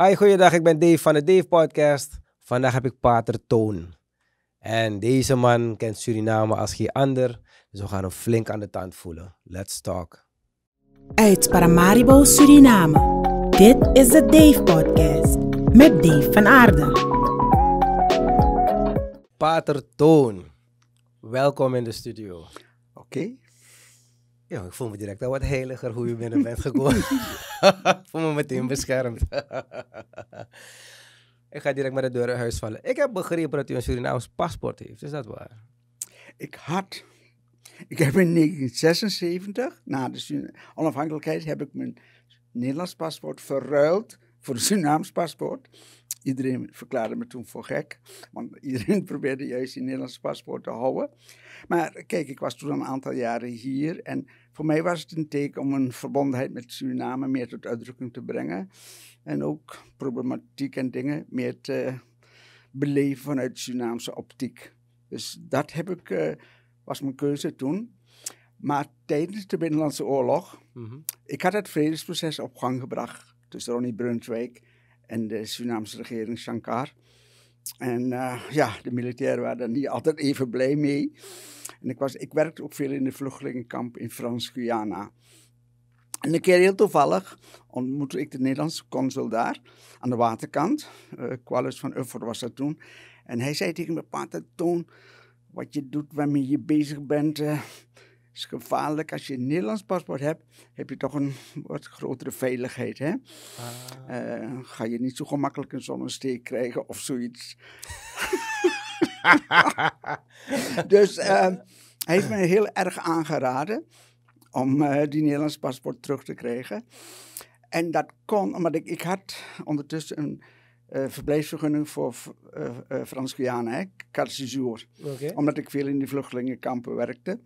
Hoi, goeiedag, ik ben Dave van de Dave Podcast. Vandaag heb ik Pater Toon. En deze man kent Suriname als geen ander, dus we gaan hem flink aan de tand voelen. Let's talk. Uit Paramaribo, Suriname. Dit is de Dave Podcast met Dave van Aarde. Pater Toon, welkom in de studio. Oké, ja, ik voel me direct al wat heiliger hoe je binnen bent gekomen. ik voel me meteen beschermd. ik ga direct met de deur in huis vallen. Ik heb begrepen dat u een Surinaams paspoort heeft. Is dat waar? Ik had. Ik heb in 1976, na de onafhankelijkheid, heb ik mijn Nederlands paspoort verruild voor een Surinaams paspoort. Iedereen verklaarde me toen voor gek, want iedereen probeerde juist die Nederlands paspoort te houden. Maar kijk, ik was toen een aantal jaren hier en voor mij was het een teken om een verbondenheid met Suriname meer tot uitdrukking te brengen. En ook problematiek en dingen meer te beleven vanuit Surinaamse optiek. Dus dat heb ik, eh, was mijn keuze toen. Maar tijdens de Binnenlandse Oorlog, mm ik had het vredesproces op gang gebracht tussen Ronnie Brunswijk en de Surinaamse regering Shankar. En eh, ja, de militairen waren daar niet altijd even blij mee. En ik, was, ik werkte ook veel in de vluchtelingenkamp in Frans-Guyana. En een keer heel toevallig ontmoette ik de Nederlandse consul daar aan de waterkant. Uh, van Ufford was dat toen. En hij zei tegen me, Pater Toon, wat je doet waarmee je bezig bent... Eh, is gevaarlijk. Als je een Nederlands paspoort hebt, heb je toch een wat grotere veiligheid. Hè? Ah. Eh, ga je niet zo gemakkelijk een zonnesteek krijgen of zoiets. dus ehm, hij heeft me heel erg aangeraden om eh, die Nederlands paspoort terug te krijgen. En dat kon, omdat ik, ik had ondertussen een uh, verblijfsvergunning voor Frans-Guyana, Oké. Omdat ik veel in de vluchtelingenkampen werkte.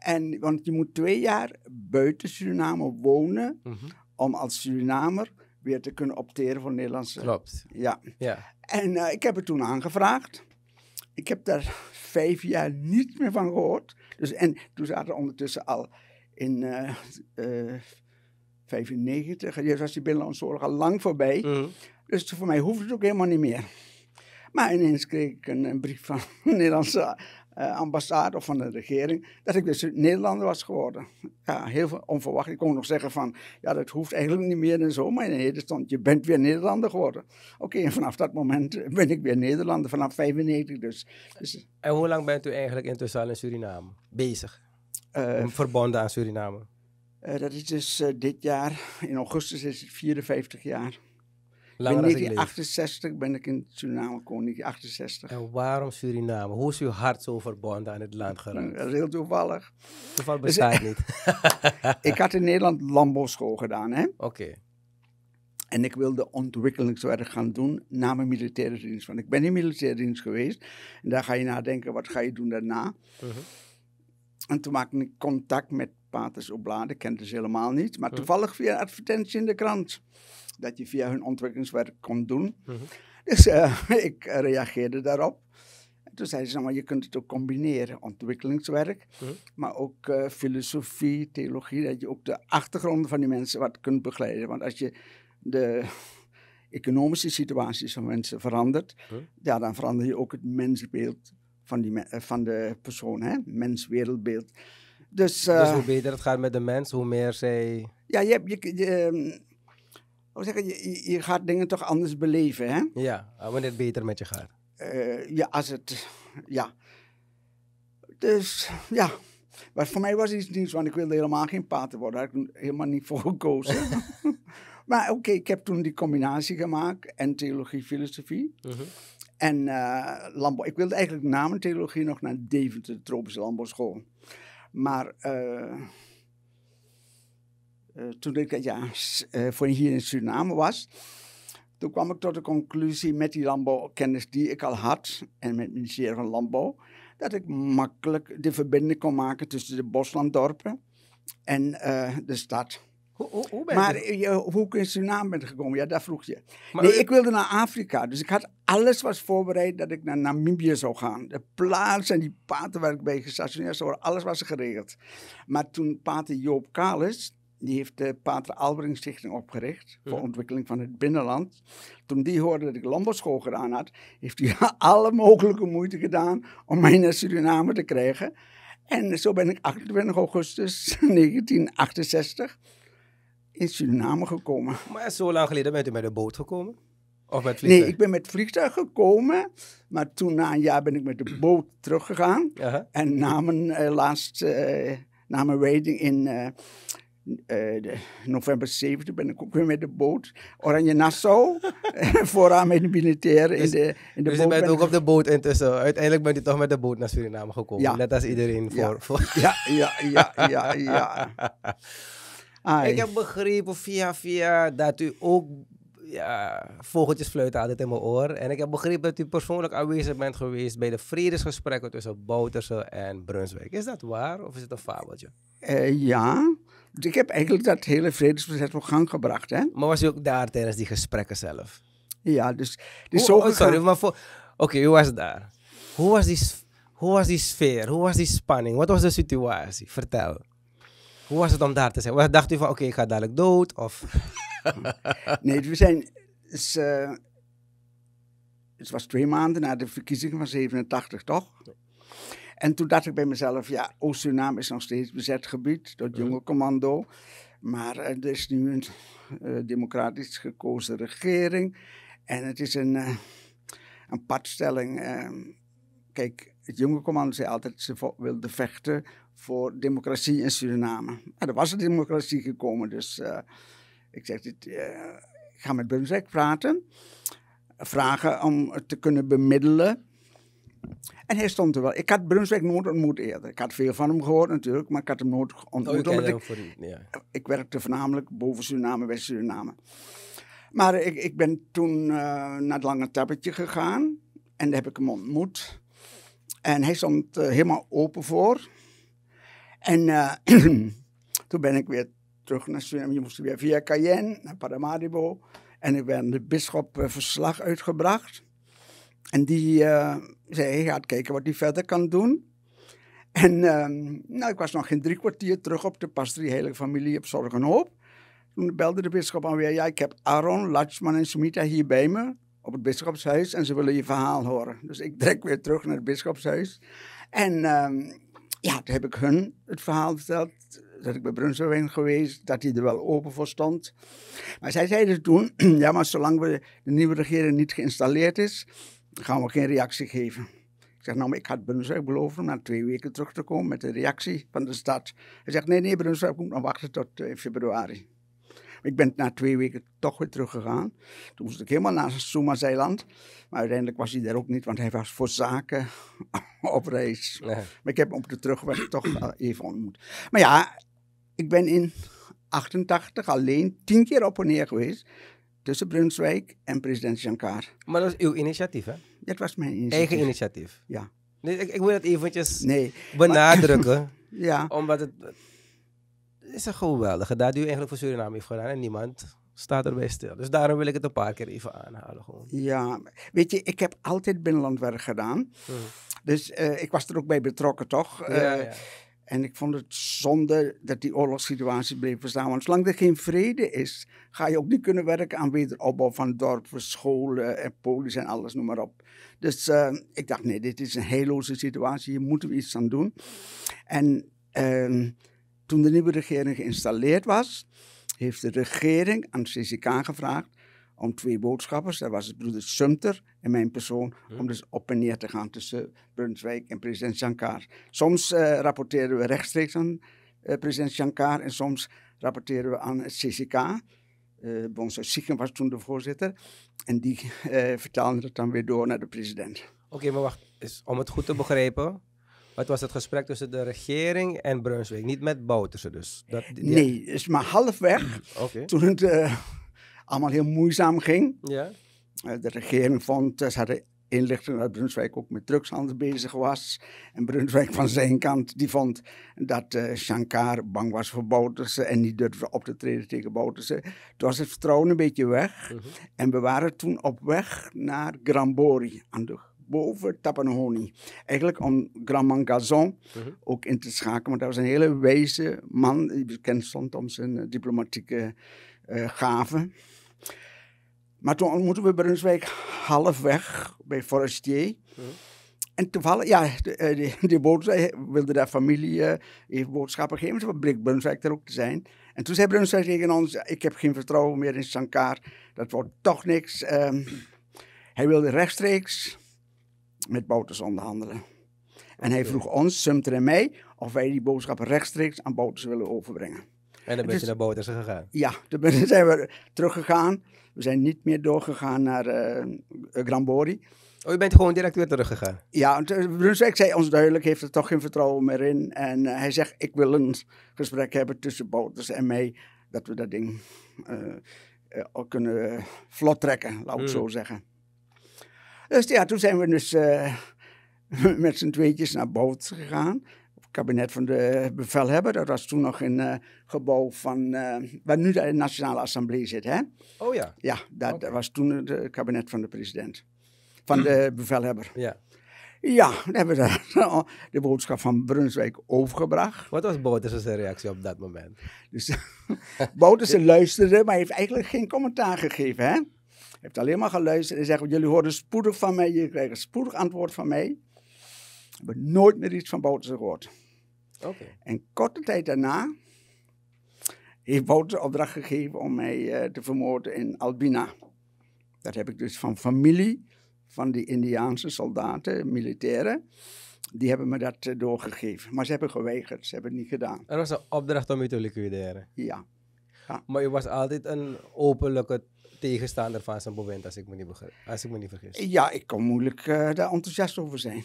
En, want je moet twee jaar buiten Suriname wonen mhm. om als Surinamer weer te kunnen opteren voor Nederlandse. Klopt. Ja. ja. En eh, ik heb het toen aangevraagd. Ik heb daar vijf jaar niets meer van gehoord. Dus, en toen zaten ondertussen al in uh, uh, 95, was die binnenlandse oorlog al lang voorbij. Mhm. Dus voor mij hoefde het ook helemaal niet meer. Maar ineens kreeg ik een, brief van Nederlandse eh, ambassade of van de regering, dat ik dus Nederlander was geworden. Ja, heel veel onverwacht. Ik kon nog zeggen van, ja, dat hoeft eigenlijk niet meer en zo, maar in de stond, je bent weer Nederlander geworden. Oké, en vanaf dat moment ben ik weer Nederlander, vanaf 95 dus. dus eh, en hoe lang bent u eigenlijk in al in Suriname bezig? Eh, verbonden aan Suriname? dat is dus dit jaar, in augustus is het 54 jaar in 1968 ben ik in Suriname gekomen, 1968. En waarom Suriname? Hoe is uw hart zo verbonden aan het land geraakt? Dat is heel toevallig. Toevallig dus bestaat niet. ik had in Nederland landbouwschool gedaan, hè. Oké. En ik wilde ontwikkelingswerk gaan doen na mijn militaire dienst. Want ik ben in militaire dienst geweest. En daar ga je nadenken, wat ga je doen daarna? Uh mhm. -huh. En toen maakte ik contact met Paters Oblade. Ik kende ze helemaal niet. Maar mhm. toevallig via een advertentie in de krant dat je via hun ontwikkelingswerk kon doen. Mhm. Dus eh, ik reageerde daarop. toen zeiden ze, nou, je kunt het ook combineren, ontwikkelingswerk, mhm. maar ook eh, filosofie, theologie, dat je ook de achtergronden van die mensen wat kunt begeleiden. Want als je de economische situaties van mensen verandert, mhm. ja, dan verander je ook het mensbeeld van, die, eh, van de persoon, hè? menswereldbeeld. Dus, dus hoe beter het gaat met de mens, hoe meer zij... Ja, je, hebt, je, je, ehm, hoe oh, zeggen, je, je gaat dingen toch anders beleven, hè? Ja, ah, wanneer het beter met je gaat. Eh, ja, als het, ja. Dus, ja. Maar voor mij was iets nieuws, want ik wilde helemaal geen pater worden. Daar heb ik helemaal niet voor gekozen. maar oké, ik heb toen die combinatie gemaakt en theologie, filosofie. Mhm. En uh, landbouw. Ik wilde eigenlijk na mijn theologie nog naar Deventer, de Tropische Landbouwschool. Maar... Eh, eh, toen ik ja, eh, voor hier in Suriname was, toen kwam ik tot de conclusie met die landbouwkennis die ik al had en met het ministerie van Landbouw, dat ik makkelijk de verbinding kon maken tussen de boslanddorpen en eh, de stad. Hoe, hoe, ben je maar je, ik in Suriname ben gekomen, ja, dat vroeg je. nee, ik wilde naar Afrika, dus ik had alles was voorbereid dat ik naar Namibië zou gaan. De plaats en die paten waar ik bij gestationeerd zou alles was geregeld. Maar toen pater Joop Kalis, die heeft de Pater Albering Stichting opgericht voor mhm. ontwikkeling van het binnenland. Toen die hoorde dat ik landbouwschool gedaan had, heeft hij alle mogelijke moeite gedaan om mij naar Suriname te krijgen. En zo ben ik 28 augustus 1968 in Suriname gekomen. Maar zo lang geleden bent u met de boot gekomen? Of met vliegtuig? Nee, ik ben met vliegtuig gekomen. Maar toen na een jaar ben ik met de boot teruggegaan. En na mijn, uh, laatste, eh, na mijn in eh, uh, november 7 ben ik ook weer met de boot. Oranje Nassau, eh, vooraan met de militairen in dus- de, in de dus boot. Dus je bent ook op de boot intussen. Uiteindelijk bent u toch met de boot naar Suriname gekomen. Net als iedereen voor... Ja, voor... ja, ja, ja, ja. Ik heb begrepen via via dat u ook ja, vogeltjes fluiten altijd in mijn oor. En ik heb begrepen dat u persoonlijk aanwezig bent geweest bij de vredesgesprekken tussen Bouterse en Brunswijk. Is dat waar of is het een fabeltje? Uh, ja, ik heb eigenlijk dat hele vredesproces op gang gebracht. Hè? Maar was u ook daar tijdens die gesprekken zelf? Ja, dus... hoe, zo oh, sorry, maar voor... Oké, okay, u was daar. Hoe was, die, hoe was die sfeer? Hoe was die spanning? Wat was de situatie? Vertel. Hoe was het om daar te zijn? Wat dacht u van, oké, ik ga dadelijk dood? Of... nee, we zijn... Eh, het was twee maanden na de verkiezingen van 87, toch? En toen dacht ik bij mezelf, ja, Oost-Suriname is nog steeds bezet gebied, het jonge commando. Maar eh, er is nu een eh, democratisch gekozen regering. En het is een, eh, een padstelling. Ehm, kijk, het jonge commando zei altijd, ze wilde vechten voor democratie in Suriname. En er was een democratie gekomen, dus ik zeg, ik ga met Bunzek praten. Vragen om te kunnen bemiddelen. En hij stond er wel. Ik had Brunswijk nooit ontmoet eerder. Ik had veel van hem gehoord natuurlijk, maar ik had hem nooit ontmoet. Oh, ik, werkte voornamelijk boven Suriname, West Suriname. Maar ik, ik ben toen eh, naar het Lange Tappetje gegaan. En daar heb ik hem ontmoet. En hij stond eh, helemaal open voor. En eh, toen ben ik weer terug naar Suriname. Je moest weer via Cayenne naar Paramaribo. En ik werd de bisschop verslag uitgebracht. En die uh, zei, gaat kijken wat hij verder kan doen. En ehm, nou, ik was nog geen drie kwartier terug op de pastorie Heilige Familie op Zorg en Hoop. Toen belde de bisschop alweer, ja, ik heb Aaron, Latschman en Smita hier bij me op het bisschopshuis en ze willen je verhaal horen. Dus ik trek weer terug naar het bisschopshuis. En ehm, ja, toen heb ik hun het verhaal verteld, dat ik bij Brunsel ben geweest, dat hij er wel open voor stond. Maar zij zeiden toen, ja, maar zolang we de nieuwe regering niet geïnstalleerd is, gaan we geen reactie geven. Ik zeg, nou, maar ik had Brunswijk beloofd om na twee weken terug te komen met een reactie van de stad. Hij zegt, nee, nee, Brunswijk moet nog wachten tot eh, februari. Ik ben na twee weken toch weer teruggegaan. Toen moest ik helemaal naar Sumazeiland. Maar uiteindelijk was hij daar ook niet, want hij was voor zaken op reis. Maar ik heb hem op de terugweg toch even ontmoet. Maar ja, ik ben in 88 alleen tien keer op en neer geweest tussen Brunswijk en president Shankar. Maar dat is uw initiatief, hè? Dat was mijn initiatief. Eigen initiatief? Ja. Nee, ik, ik wil het eventjes nee, benadrukken. ja. Omdat het, het is een geweldige daad die u eigenlijk voor Suriname heeft gedaan en niemand staat erbij stil. Dus daarom wil ik het een paar keer even aanhalen. Gewoon. Ja, weet je, ik heb altijd binnenlandwerk gedaan. Mhm. Dus eh, ik was er ook bij betrokken, toch? Ja, eh, ja. En ik vond het zonde dat die oorlogssituatie bleef bestaan. Want zolang er geen vrede is, ga je ook niet kunnen werken aan wederopbouw van dorpen, scholen en polies en alles, noem maar op. Dus eh, ik dacht, nee, dit is een heilloze situatie, hier moeten we iets aan doen. En ehm, toen de nieuwe regering geïnstalleerd was, heeft de regering aan CCK gevraagd om twee boodschappers, dat was broeder Sumter en mijn persoon, hm. om dus op en neer te gaan tussen Brunswijk en president Shankar. Soms uh, eh, rapporteerden we rechtstreeks aan eh, president Jankaar. en soms rapporteerden we aan het CCK. Uh, eh, Bonsus was toen de voorzitter en die uh, vertaalde het dan weer door naar de president. Oké, maar wacht, is, om het goed te begrijpen, wat was het gesprek tussen de regering en Brunswijk, niet met Bouterse dus? Dat, nee, is maar halfweg. Okay. Toen het allemaal heel moeizaam ging. Ja. Eh, de regering vond, eh, ze hadden inlichtingen dat Brunswijk ook met drugshandel bezig was. En Brunswijk van zijn kant, die vond dat uh, Shankar bang was voor Boutersen en niet durfde op te treden tegen Boutersen. Toen was het vertrouwen een beetje weg. Mhm. En we waren toen op weg naar Grambori, aan de boven Tapanhoni. Eigenlijk om Grand Gazon mhm. ook in te schakelen. Want dat was een hele wijze man, die bekend stond om zijn diplomatieke gaven. Maar toen ontmoetten we Brunswijk halfweg bij Forestier. En toevallig, ja, de, eh, de, wilde daar familie even eh, boodschappen geven. Dus toen bleek Brunswijk er ook te zijn. En toen zei Brunswijk tegen ons, ik heb geen vertrouwen meer in Sankar. Dat wordt toch niks. Ehm, hij wilde rechtstreeks met Bouters onderhandelen. En hij vroeg ons, Sumter en mij, of wij die boodschappen rechtstreeks aan Bouters willen overbrengen. En dan ben je naar Botas gegaan? Ja, toen zijn we teruggegaan. We zijn niet meer doorgegaan naar uh, Grambori. Oh, je bent gewoon direct weer teruggegaan? Ja, Brunswijk zei ons duidelijk, heeft er toch geen vertrouwen meer in. En eh, hij zegt, ik wil een gesprek hebben tussen boters en mij, dat we dat ding uh, kunnen vlot trekken, laat ik hmm. zo zeggen. Dus ja, toen zijn we dus met z'n tweetjes naar Botas gegaan kabinet van de bevelhebber. Dat was toen nog een uh, gebouw van, eh, waar nu de Nationale Assemblee zit. Hè? Oh ja. Ja, dat was toen het kabinet van de president. Van de mm. bevelhebber. Ja. Ja, dan hebben we de, de boodschap van Brunswijk overgebracht. Wat was Boutersen zijn reactie op dat moment? Dus, Boutersen luisterde, maar heeft eigenlijk geen commentaar gegeven. Hè? heeft alleen maar geluisterd en zegt: Jullie horen spoedig van mij, jullie krijgen spoedig antwoord van mij. We hebben nooit meer iets van Boutersen gehoord. En korte tijd daarna heeft Wouter de opdracht gegeven om mij eh, te vermoorden in Albina. Dat heb ik dus van familie, van die Indiaanse soldaten, militairen. Die hebben me dat eh, doorgegeven. Maar ze hebben geweigerd, ze hebben het niet gedaan. Er was een opdracht om je te liquideren? Ja. Maar je was altijd een openlijke tegenstander van zijn moment, als ik me niet, als ik me niet vergis. Ja, ik kon moeilijk eh, daar enthousiast over zijn.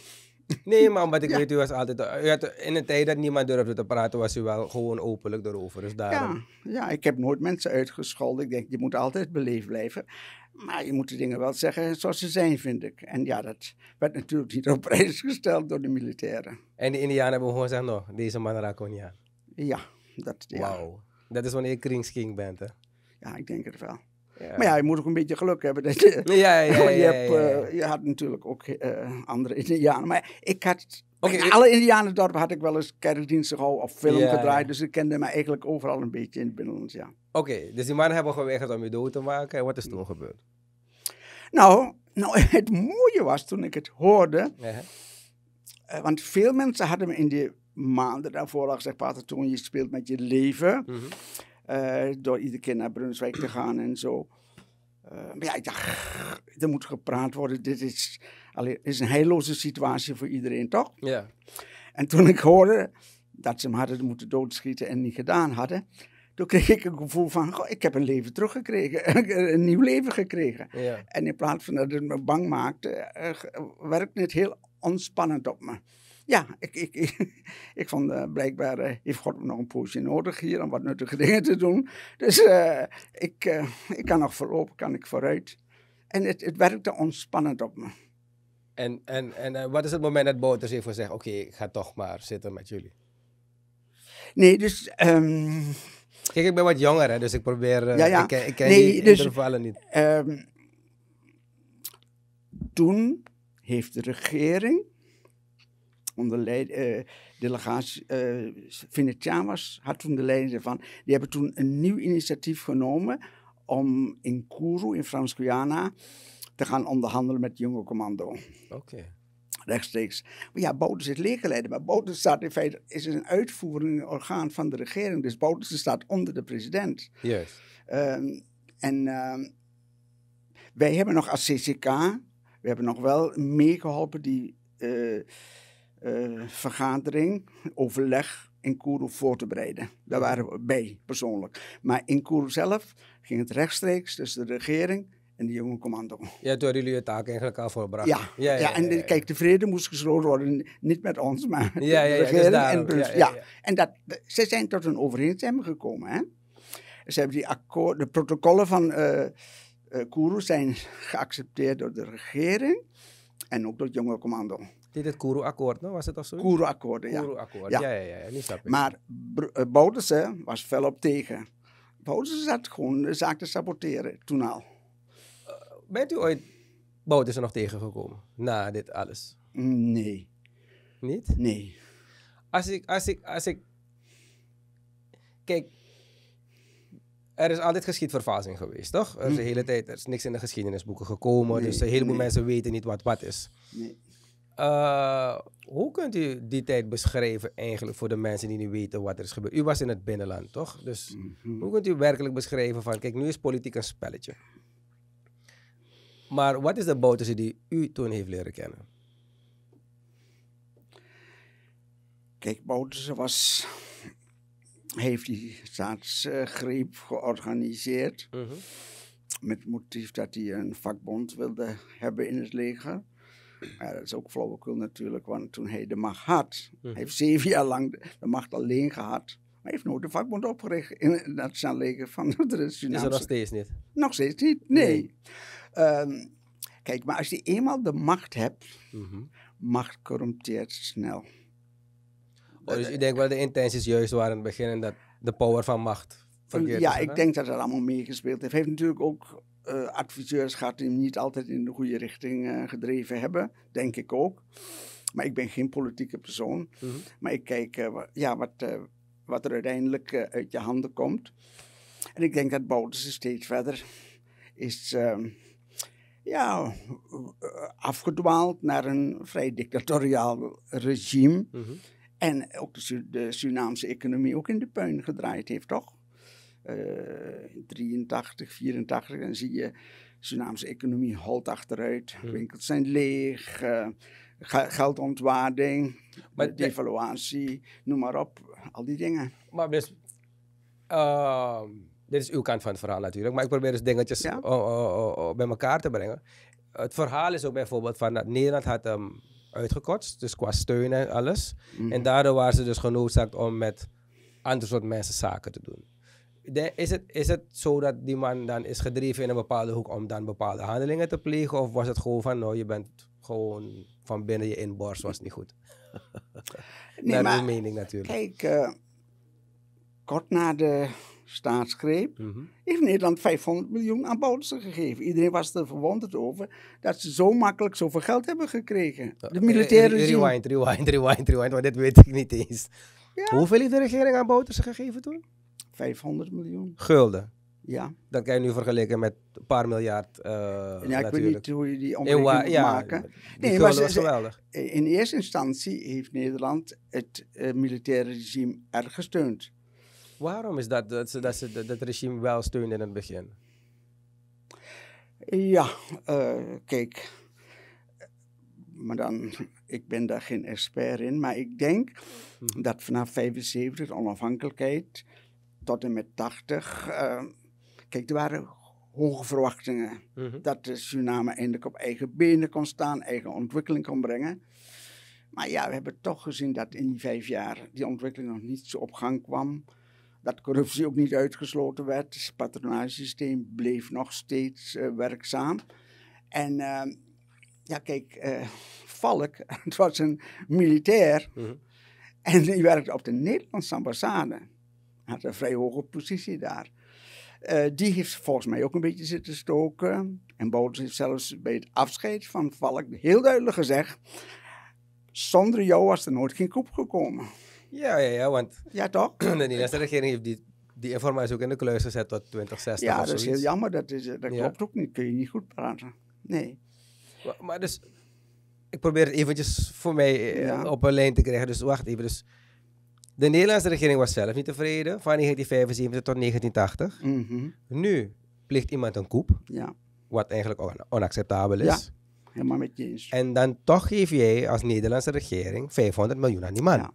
Nee, maar omdat ik ja. weet, u was altijd... Eh, had, in een tijd dat niemand durfde te praten, was u wel gewoon openlijk erover. Dus daarom... ja, ja, ik heb nooit mensen uitgescholden. Ik denk, je moet altijd beleefd blijven. Maar je moet de dingen wel zeggen zoals ze zijn, vind ik. En ja, dat werd natuurlijk niet op prijs gesteld door de militairen. En de Indianen hebben gewoon gezegd, nog deze man Raconia. Ja, dat... Ja. Wauw. Dat is wanneer je kringsking bent, hè? Ja, ik denk het wel. Maar ja, je moet ook een beetje geluk hebben. Dat je, ja, ja, ja, je, hebt, eh, je had natuurlijk ook eh, andere Indianen. Maar ik had in alle Indianendorpen had ik wel eens kerkdiensten gehouden of film gedraaid. Dus ik kende me eigenlijk overal een beetje in het binnenlands. ja. Oké, dus die mannen hebben geweigerd om je dood te maken. wat is toen gebeurd? Nou, nou het mooie was toen ik het hoorde. Eh, want veel mensen hadden me in die maanden daarvoor al gezegd... Pater, toen je speelt met je leven... Mhm. Eh, door iedere keer naar Brunswijk te gaan en zo. Eh, maar ja, ik dacht, er moet gepraat worden. Dit is, is een heilloze situatie voor iedereen, toch? Ja. En toen ik hoorde dat ze hem hadden moeten doodschieten en niet gedaan hadden, toen kreeg ik een gevoel van, goh, ik heb een leven teruggekregen, een nieuw leven gekregen. Ja. En in plaats van dat het me bang maakte, eh, werkte het heel ontspannend op me. Ja, ik, ik, ik, ik vond eh, blijkbaar uh, heeft God nog een poosje nodig hier om wat nuttige dingen te doen. Dus eh, ik, ik kan nog voorop, kan ik vooruit. En het, het werkte ontspannend op me. En, en, en wat is het moment dat Boters even zegt: oké, ik ga toch maar zitten met jullie? Nee, dus... Ehm, Kijk, ik ben wat jonger, hè, dus ik probeer... Ja, ja. Ik, ik ken nee, die dus, niet. Ehm, toen heeft de regering onder leiding, eh, delegatie uh, eh, Venetiaan had toen de leiding ervan. Die hebben toen een nieuw initiatief genomen om in Kourou, in Frans-Guyana, te gaan onderhandelen met jonge commando. Oké. Rechtstreeks. Maar ja, Bouters is leergeleider. Maar Bouters staat in feite is een uitvoerend orgaan van de regering. Dus Bouters staat onder de president. Yes. Ehm, en ehm, wij hebben nog als CCK, we hebben nog wel meegeholpen die eh, eh, vergadering, overleg in Kourou voor te bereiden. Daar waren we bij, persoonlijk. Maar in Kourou zelf ging het rechtstreeks tussen de regering en de jonge commando. Ja, toen jullie je taak eigenlijk al voorbracht. Ja, ja, en kijk, de vrede moest gesloten worden, niet met ons, maar met de regering en Brussel. Ja, En dat, ze zijn tot een overeenstemming gekomen. Hè? Ze hebben die akkoord, de protocollen van uh, Kourou zijn geaccepteerd door de regering en ook door het jonge commando. Dit het Kuru-akkoord, no? was het of zo? Kuru-akkoord, ja. Kuru-akkoord, ja, ja, ja. ja, ja. Maar eh, Boudersen was fel op tegen. Boudersen zat gewoon de zaak te saboteren toen al. Eh, bent u ooit Boudersen nog tegengekomen na dit alles? Nee. Niet? Nee. Als ik, als ik, als ik... Kijk, er is altijd geschiedvervalsing geweest, toch? Er is de hm. hele tijd er is niks in de geschiedenisboeken gekomen. dus een heleboel mensen weten niet wat wat is. Nee. Eh, hoe kunt u die tijd beschrijven eigenlijk voor de mensen die niet weten wat er is gebeurd? U was in het binnenland, toch? Dus mhm. hoe kunt u werkelijk beschrijven van, kijk, nu is politiek een spelletje. Maar wat is de boterse die u toen heeft leren kennen? Kijk, Bouterse was, heeft die staatsgreep georganiseerd. Mhm. Met motief dat hij een vakbond wilde hebben in het leger. Maar dat is ook flauwekul natuurlijk, want toen hij de macht had, hij mhm. heeft zeven jaar lang de macht alleen gehad. Maar hij heeft nooit de vakbond opgericht in het Nationaal Leger van de Surinaamse. Is nog steeds niet? Nog steeds niet, nee. Ehm, kijk, maar als je eenmaal de macht hebt, mm macht corrumpeert snel. Oh, dus eh, ik denk wel de intenties juist waren in het begin dat de power van macht verkeerd Ja, ik denk dat dat allemaal meegespeeld heeft. Hij heeft natuurlijk ook uh, adviseurs gaat hem niet altijd in de goede richting eh, gedreven hebben, denk ik ook. Maar ik ben geen politieke persoon. Mhm. Maar ik kijk eh, ja, wat, wat er uiteindelijk uit je handen komt. En ik denk dat Bouters steeds verder is ehm, ja, afgedwaald naar een vrij dictatoriaal regime. Mhm. En ook de, de Surinaamse economie ook in de puin gedraaid heeft, toch? 83, 84, en zie je Surinaamse economie holt achteruit. Hm. Winkels zijn leeg, eh, geldontwaarding, eh, devaluatie, noem maar op. Al die dingen. Maar dus, ehm, dit is uw kant van het verhaal natuurlijk. Maar ik probeer dus dingetjes bij elkaar te brengen. Het verhaal is ook bijvoorbeeld van dat Nederland had hem uitgekotst. Dus qua steun en alles. Mhm. En daardoor waren ze dus genoodzaakt om met ander soort mensen zaken te doen is, het, is het zo dat die man dan is gedreven in een bepaalde hoek om dan bepaalde handelingen te plegen? Of was het gewoon van, nou, je bent gewoon van binnen je inborst was niet goed? nee, Naar uw mening natuurlijk. Kijk, eh, kort na de staatsgreep mhm. heeft Nederland 500 miljoen aan Boudersen gegeven. Iedereen was er verwonderd over dat ze zo makkelijk zoveel geld hebben gekregen. De militaire Rewind, rewind, rewind, rewind, want dit weet ik niet eens. Hoeveel heeft de regering aan Boutersen gegeven toen? 500 miljoen. Gulden? Ja. Dat kan je nu vergelijken met een paar miljard. Uh, ja, ik weet niet hoe je die omgeving moet ja, maken. Nee, maar geweldig. In eerste instantie heeft Nederland het eh, militaire regime erg gesteund. Waarom is dat dat, ze, dat, dat, regime wel steunde in het begin? Ja, eh, kijk. Maar dan, ik ben daar geen expert in, maar ik denk hm. dat vanaf 75 onafhankelijkheid tot en met 80. Ehm, kijk, er waren hoge verwachtingen. Mhm. Dat de Suriname eindelijk op eigen benen kon staan, eigen ontwikkeling kon brengen. Maar ja, we hebben toch gezien dat in die vijf jaar die ontwikkeling nog niet zo op gang kwam. Dat corruptie ook niet uitgesloten werd. Het patronagesysteem bleef nog steeds eh, werkzaam. En ehm, ja, kijk, eh, Valk, het was een militair. Mhm. En die werkte op de Nederlandse ambassade had een vrij hoge positie daar. Eh, die heeft volgens mij ook een beetje zitten stoken. En Bouders heeft zelfs bij het afscheid van Valk heel duidelijk gezegd: zonder jou was er nooit geen koep gekomen. Ja, ja, ja, want ja, toch? de Nederlandse regering heeft die, die informatie ook in de kluis gezet tot 2060. Ja, dat is heel jammer. Dat, is, eh, dat klopt ook niet. Kun je niet goed praten. Nee. Maar, dus, ik probeer het eventjes voor mij eh, op een lijn te krijgen. Dus wacht even. Dus de Nederlandse regering was zelf niet tevreden van 1975 tot 1980. Mhm. Nu plicht iemand een koep, ja. wat eigenlijk onacceptabel is. Ja, helemaal met je eens. En dan toch geef jij als Nederlandse regering 500 miljoen aan die man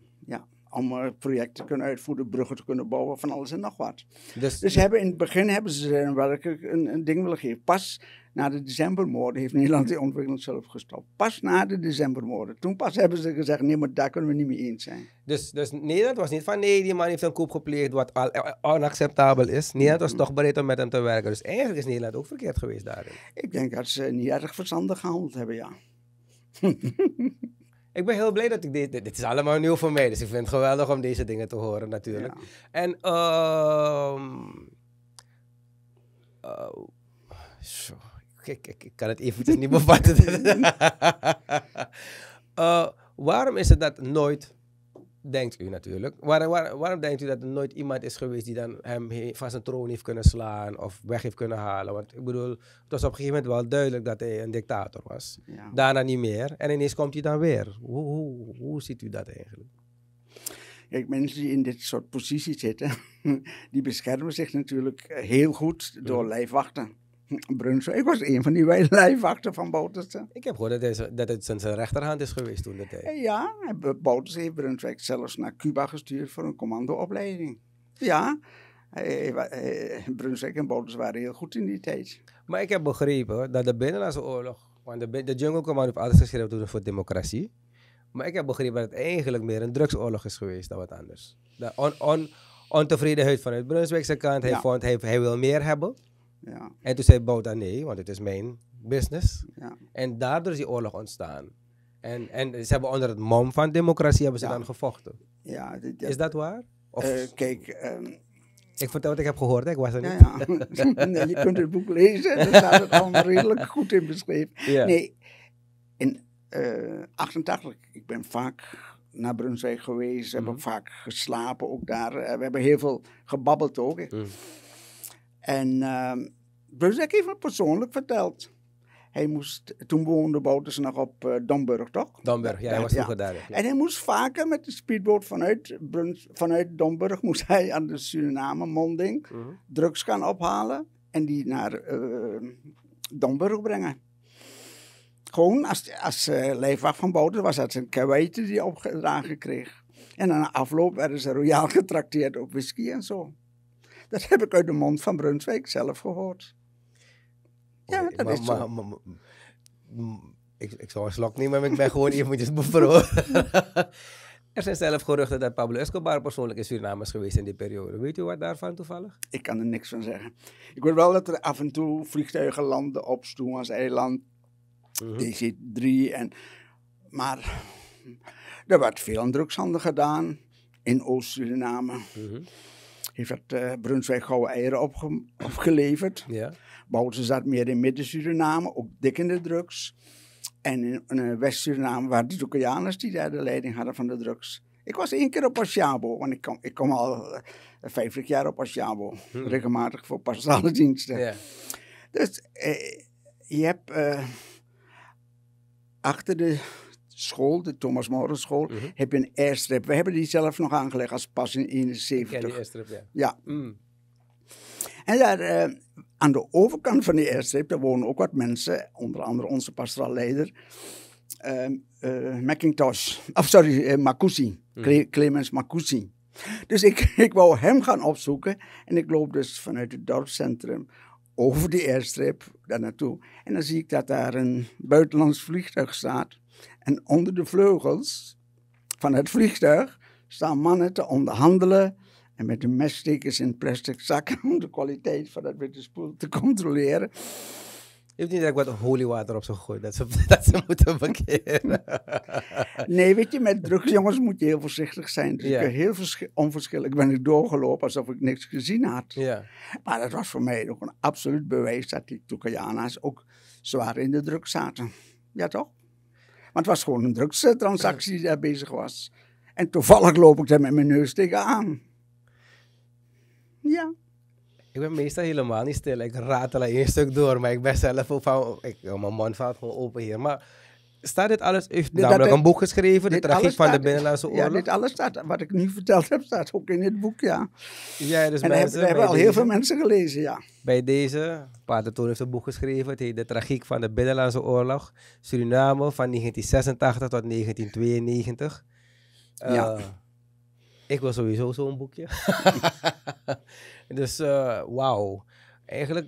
om eh, projecten te kunnen uitvoeren, bruggen te kunnen bouwen, van alles en nog wat. Dus, dus hebben, in het begin hebben ze een, een, een ding willen geven. Pas na de decembermoorden heeft Nederland die zelf gestopt. Pas na de decembermoorden. Toen pas hebben ze gezegd, nee, maar daar kunnen we niet mee eens zijn. Dus, dus Nederland was niet van, nee, die man heeft een koop gepleegd wat al, eh, onacceptabel is. Nederland was toch bereid om met hem te werken. Dus eigenlijk is Nederland ook verkeerd geweest daarin. Ik denk dat ze niet erg verstandig gehandeld hebben, ja. Ik ben heel blij dat ik dit... Dit, is allemaal nieuw voor mij, dus ik vind het geweldig om deze dingen te horen natuurlijk. En... Um, uh, ik, kan het even niet bevatten. Eh, waarom is het dat nooit denkt u natuurlijk. waarom denkt u dat er nooit iemand is geweest die dan hem van zijn troon heeft kunnen slaan of weg heeft kunnen halen? Want ik bedoel, het was op een gegeven moment wel duidelijk dat hij een dictator was. Daarna niet meer. En ineens komt hij dan weer. Hoe, hoe, hoe ziet u dat eigenlijk? Kijk, mensen die in dit soort posities zitten, die beschermen zich natuurlijk eh, heel goed door lijfwachten. Brunswijk. Ik was een van die lijfwachten van Boutersen. Ik heb gehoord dat, dat het zijn rechterhand is geweest toen dat eh, hij Ja, Boutersen heeft Brunswijk zelfs naar Cuba gestuurd voor een commandoopleiding. Ja, Brunswijk en Boutersen waren heel goed in die tijd. Maar ik heb begrepen dat de Binnenlandse Oorlog, want de, de Jungle Command heeft alles geschreven voor democratie. Maar ik heb begrepen dat het eigenlijk meer een drugsoorlog is geweest dan wat anders. De on, on, ontevredenheid vanuit Brunswijkse kant. Hij vond hij, hij wil meer hebben. Ja. En toen zei Bouta nee, want het is mijn business. Ja. En daardoor is die oorlog ontstaan. En, en ze hebben onder het mom van democratie hebben ze dan gevochten. Ja, is dat waar? Eh, kijk... Ehm, ik vertel wat ik heb gehoord, ik was er niet. Nou ja. je kunt het boek lezen, daar staat het allemaal redelijk goed in beschreven. Nee, in 1988, eh, ik ben vaak naar Brunswijk geweest, mm -hmm. heb vaak geslapen ook daar. Eh, we hebben heel veel gebabbeld ook. En ehm, dus ik heeft me persoonlijk verteld. Hij moest, toen woonde Bouters nog op uh, eh, Domburg, toch? Domburg, ja, hij was vroeger daar. En hij moest vaker met de speedboot vanuit, Bruns, vanuit Domburg, moest hij aan de Suriname, Monding, mhm. drugs gaan ophalen en die naar uh, eh, Domburg brengen. Gewoon als, als uh, lijfwacht van Bouters was dat zijn karweiten die hij opgedragen kreeg. En na afloop werden ze royaal getrakteerd op whisky en zo. Dat heb ik uit de mond van Brunswijk zelf gehoord. Ja, dat is zo. Maar, ik, ik zal een slok nemen, maar ik ben gewoon het bevroren. er zijn zelf geruchten dat Pablo Escobar persoonlijk in Suriname is geweest in die periode. Weet u wat daarvan toevallig? Ik kan er niks van zeggen. Ik weet wel dat er af en toe vliegtuigen landen op Stoemans eiland, uh -huh. DC-3. En, maar er werd veel aan drugshandel gedaan in Oost-Suriname. Mhm heeft het uh, Brunswijk Gouden Eieren opge opgeleverd. Ja. Bouten zat meer in Midden-Suriname, ook dik in de drugs. En in, eh, West-Suriname waren de Zoekianers die daar de leiding hadden van de drugs. Ik was één keer op Asiabo, want ik kom, ik kom al uh, eh, 50 jaar op Asiabo. Hm. Regelmatig voor pastorale diensten. Dus je hebt achter de school, de Thomas Morenschool, mm heb je een airstrip. We hebben die zelf nog aangelegd als pas in 71. Ja, die airstrip, ja. ja. Mm. En daar, eh, aan de overkant van die airstrip, daar wonen ook wat mensen, onder andere onze pastoraleider leider, ehm, eh, Macintosh, of sorry, eh, Makusi, mm. Clemens Makusi. Dus ik, ik wou hem gaan opzoeken en ik loop dus vanuit het dorpscentrum over die airstrip daar naartoe. En dan zie ik dat daar een buitenlands vliegtuig staat. En onder de vleugels van het vliegtuig staan mannen te onderhandelen en met de messstekers in plastic zakken om de kwaliteit van dat witte spoel te controleren. Je hebt niet dat wat holy water op ze gegooid, dat ze, dat ze moeten parkeren. nee, weet je, met drugsjongens moet je heel voorzichtig zijn. Dus ja. ik heel onverschillig ben ik doorgelopen alsof ik niks gezien had. Ja. Maar dat was voor mij ook een absoluut bewijs dat die Toekajana's ook zwaar in de druk zaten. Ja, toch? het was gewoon een drugstransactie die daar bezig was. En toevallig loop ik daar met mijn neus tegenaan. Ja. Ik ben meestal helemaal niet stil. Ik ratel alleen een stuk door, maar ik ben zelf ook van... Ik, mijn man valt gewoon open hier. Maar Staat dit alles? heeft namelijk dat, een boek geschreven, de tragiek van de Binnenlandse Oorlog. Ja, dit alles staat. Wat ik nu verteld heb, staat ook in dit boek, ja. ja dus en hebben, hebben al heel veel mensen gelezen, ja. Bij deze, Pater Toon heeft een boek geschreven, De tragiek van de Binnenlandse Oorlog. Suriname van 1986 tot 1992. Eh, ja. Ik wil sowieso zo'n boekje. dus uh, wauw. Eigenlijk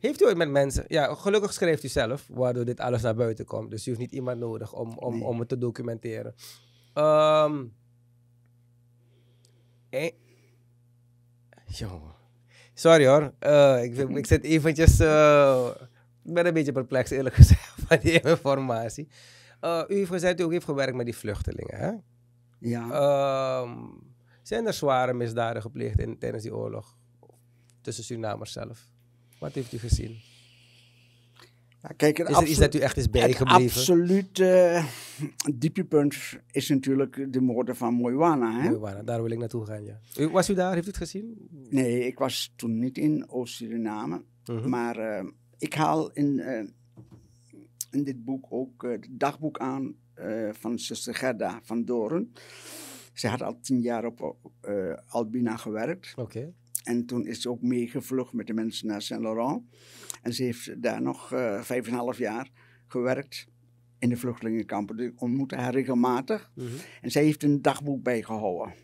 heeft u ooit met mensen... Ja, gelukkig schreef u zelf, waardoor dit alles naar buiten komt. Dus u heeft niet iemand nodig om, om, om het te documenteren. Um, eh, jongen. Sorry hoor. Eh, ik, ik zit eventjes... Eh, ik ben een beetje perplex eerlijk gezegd van die informatie. Uh, eh, u heeft gezegd u ook heeft gewerkt met die vluchtelingen, hè? Ja. Ehm, zijn er zware misdaden gepleegd in, tijdens die oorlog? Tussen Surinamers zelf? Wat heeft u gezien? Is kijk, is, dat u echt is bijgebleven? Het absolute eh, dieptepunt is natuurlijk de moorden van Moiwana. Moiwana, daar wil ik naartoe gaan, ja. Was u daar? Heeft u het gezien? Nee, ik was toen niet in Oost-Suriname. Mhm. Maar eh, ik haal in, eh, in dit boek ook het dagboek aan van zuster Gerda van Doren. Ze had al tien jaar op Albina gewerkt. Oké. En toen is ze ook meegevlucht met de mensen naar Saint-Laurent. En ze heeft daar nog eh, vijf en half jaar gewerkt in de vluchtelingenkampen. Dus ik ontmoette haar regelmatig. Mhm. En zij heeft een dagboek bijgehouden.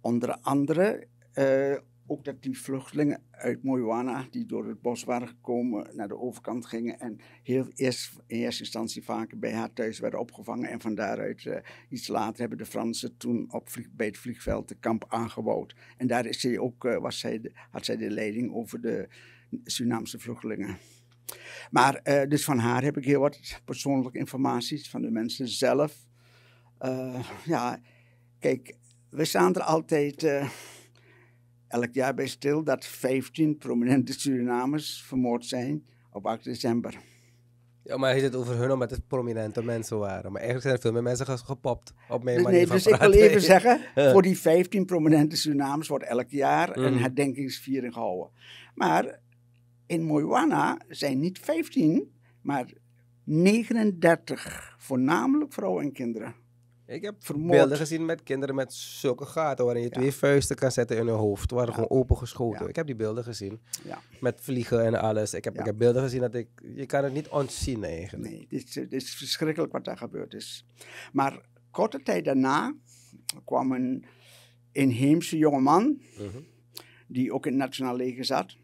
Onder andere eh, ook dat die vluchtelingen uit Moyuana, die door het bos waren gekomen, naar de overkant gingen en heel eerst, in eerste instantie vaak bij haar thuis werden opgevangen. En van daaruit, eh, iets later, hebben de Fransen toen op bij het vliegveld de kamp aangebouwd. En daar is zij ook, eh, was zij de, had zij de leiding over de Surinaamse vluchtelingen. Maar eh, dus van haar heb ik heel wat persoonlijke informatie van de mensen zelf. ja, kijk, we staan er altijd elk jaar bij stil dat 15 prominente Surinamers vermoord zijn op 8 december. Ja, maar je zit over hun omdat het prominente mensen waren. Maar eigenlijk zijn er veel meer mensen gepopt op mijn dus manier Dus ik wil even zeggen, voor die 15 prominente Surinamers wordt elk jaar een mhm. herdenkingsviering gehouden. Maar in Moiwana zijn niet 15, maar 39, voornamelijk vrouwen en kinderen. Ik heb beelden gezien met kinderen met zulke gaten waarin je twee vuisten kan zetten in hun hoofd. Waren ja. gewoon opengeschoten. Ik heb die beelden gezien. Met vliegen en alles. Ik heb, ik heb beelden gezien dat ik... Je kan het niet ontzien eigenlijk. Nee, het is, is verschrikkelijk wat daar gebeurd is. Maar korte tijd daarna kwam een inheemse jongeman... Uh mhm. die ook in het Nationaal Leger zat.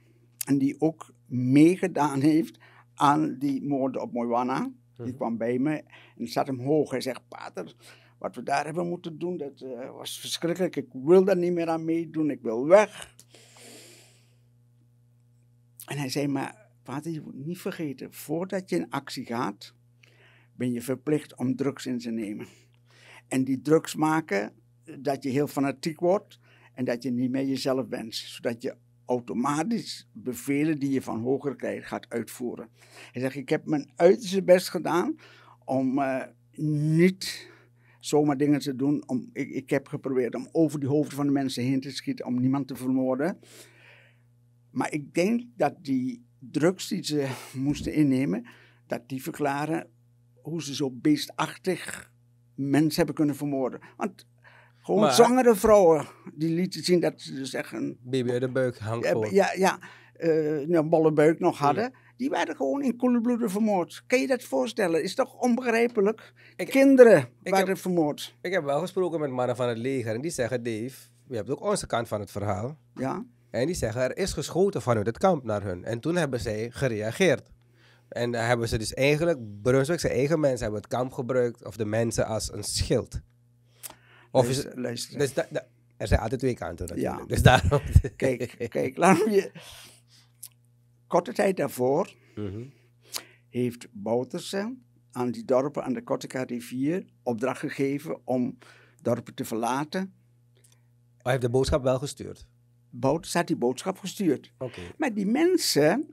En die ook meegedaan heeft aan die moorden op Moiwana. Die mhm. kwam bij me en zat hem hoog. Hij zegt, pater wat we daar hebben moeten doen, dat eh, was verschrikkelijk. Ik wil daar niet meer aan meedoen, ik wil weg. En hij zei, maar pater, je moet niet vergeten, voordat je in actie gaat, ben je verplicht om drugs in te nemen. En die drugs maken eh, dat je heel fanatiek wordt en dat je niet meer jezelf bent. Zodat je automatisch bevelen die je van hoger krijgt gaat uitvoeren. Hij zegt, ik heb mijn uiterste best gedaan om eh, niet zomaar dingen te doen. Om, ik, ik heb geprobeerd om over de hoofden van de mensen heen te schieten, om niemand te vermoorden. Maar ik denk dat die drugs die ze moesten innemen, dat die verklaren hoe ze zo beestachtig mensen hebben kunnen vermoorden. Want gewoon maar, zwangere vrouwen die lieten zien dat ze dus echt een... de beuk hangt Ja, ja, ja eh, nou, een bolle beuk nog hadden. Die werden gewoon in koele vermoord. Kan je dat voorstellen? Is toch onbegrijpelijk? Ik, Kinderen werden vermoord. Ik heb wel gesproken met mannen van het leger. En die zeggen, Dave, je hebt ook onze kant van het verhaal. Ja. En die zeggen, er is geschoten vanuit het kamp naar hun. En toen hebben zij gereageerd. En dan hebben ze dus eigenlijk, Brunswick, zijn eigen mensen hebben het kamp gebruikt, of de mensen als een schild. Of is, luister. Dus da, da, er zijn altijd twee kanten Ja. Dus daarom... Kijk, kijk, laat me je korte tijd daarvoor mhm. heeft Boutersen aan die dorpen aan de Kotteka rivier opdracht gegeven om dorpen te verlaten. hij heeft de boodschap wel gestuurd? Boutersen had die boodschap gestuurd. Maar die mensen,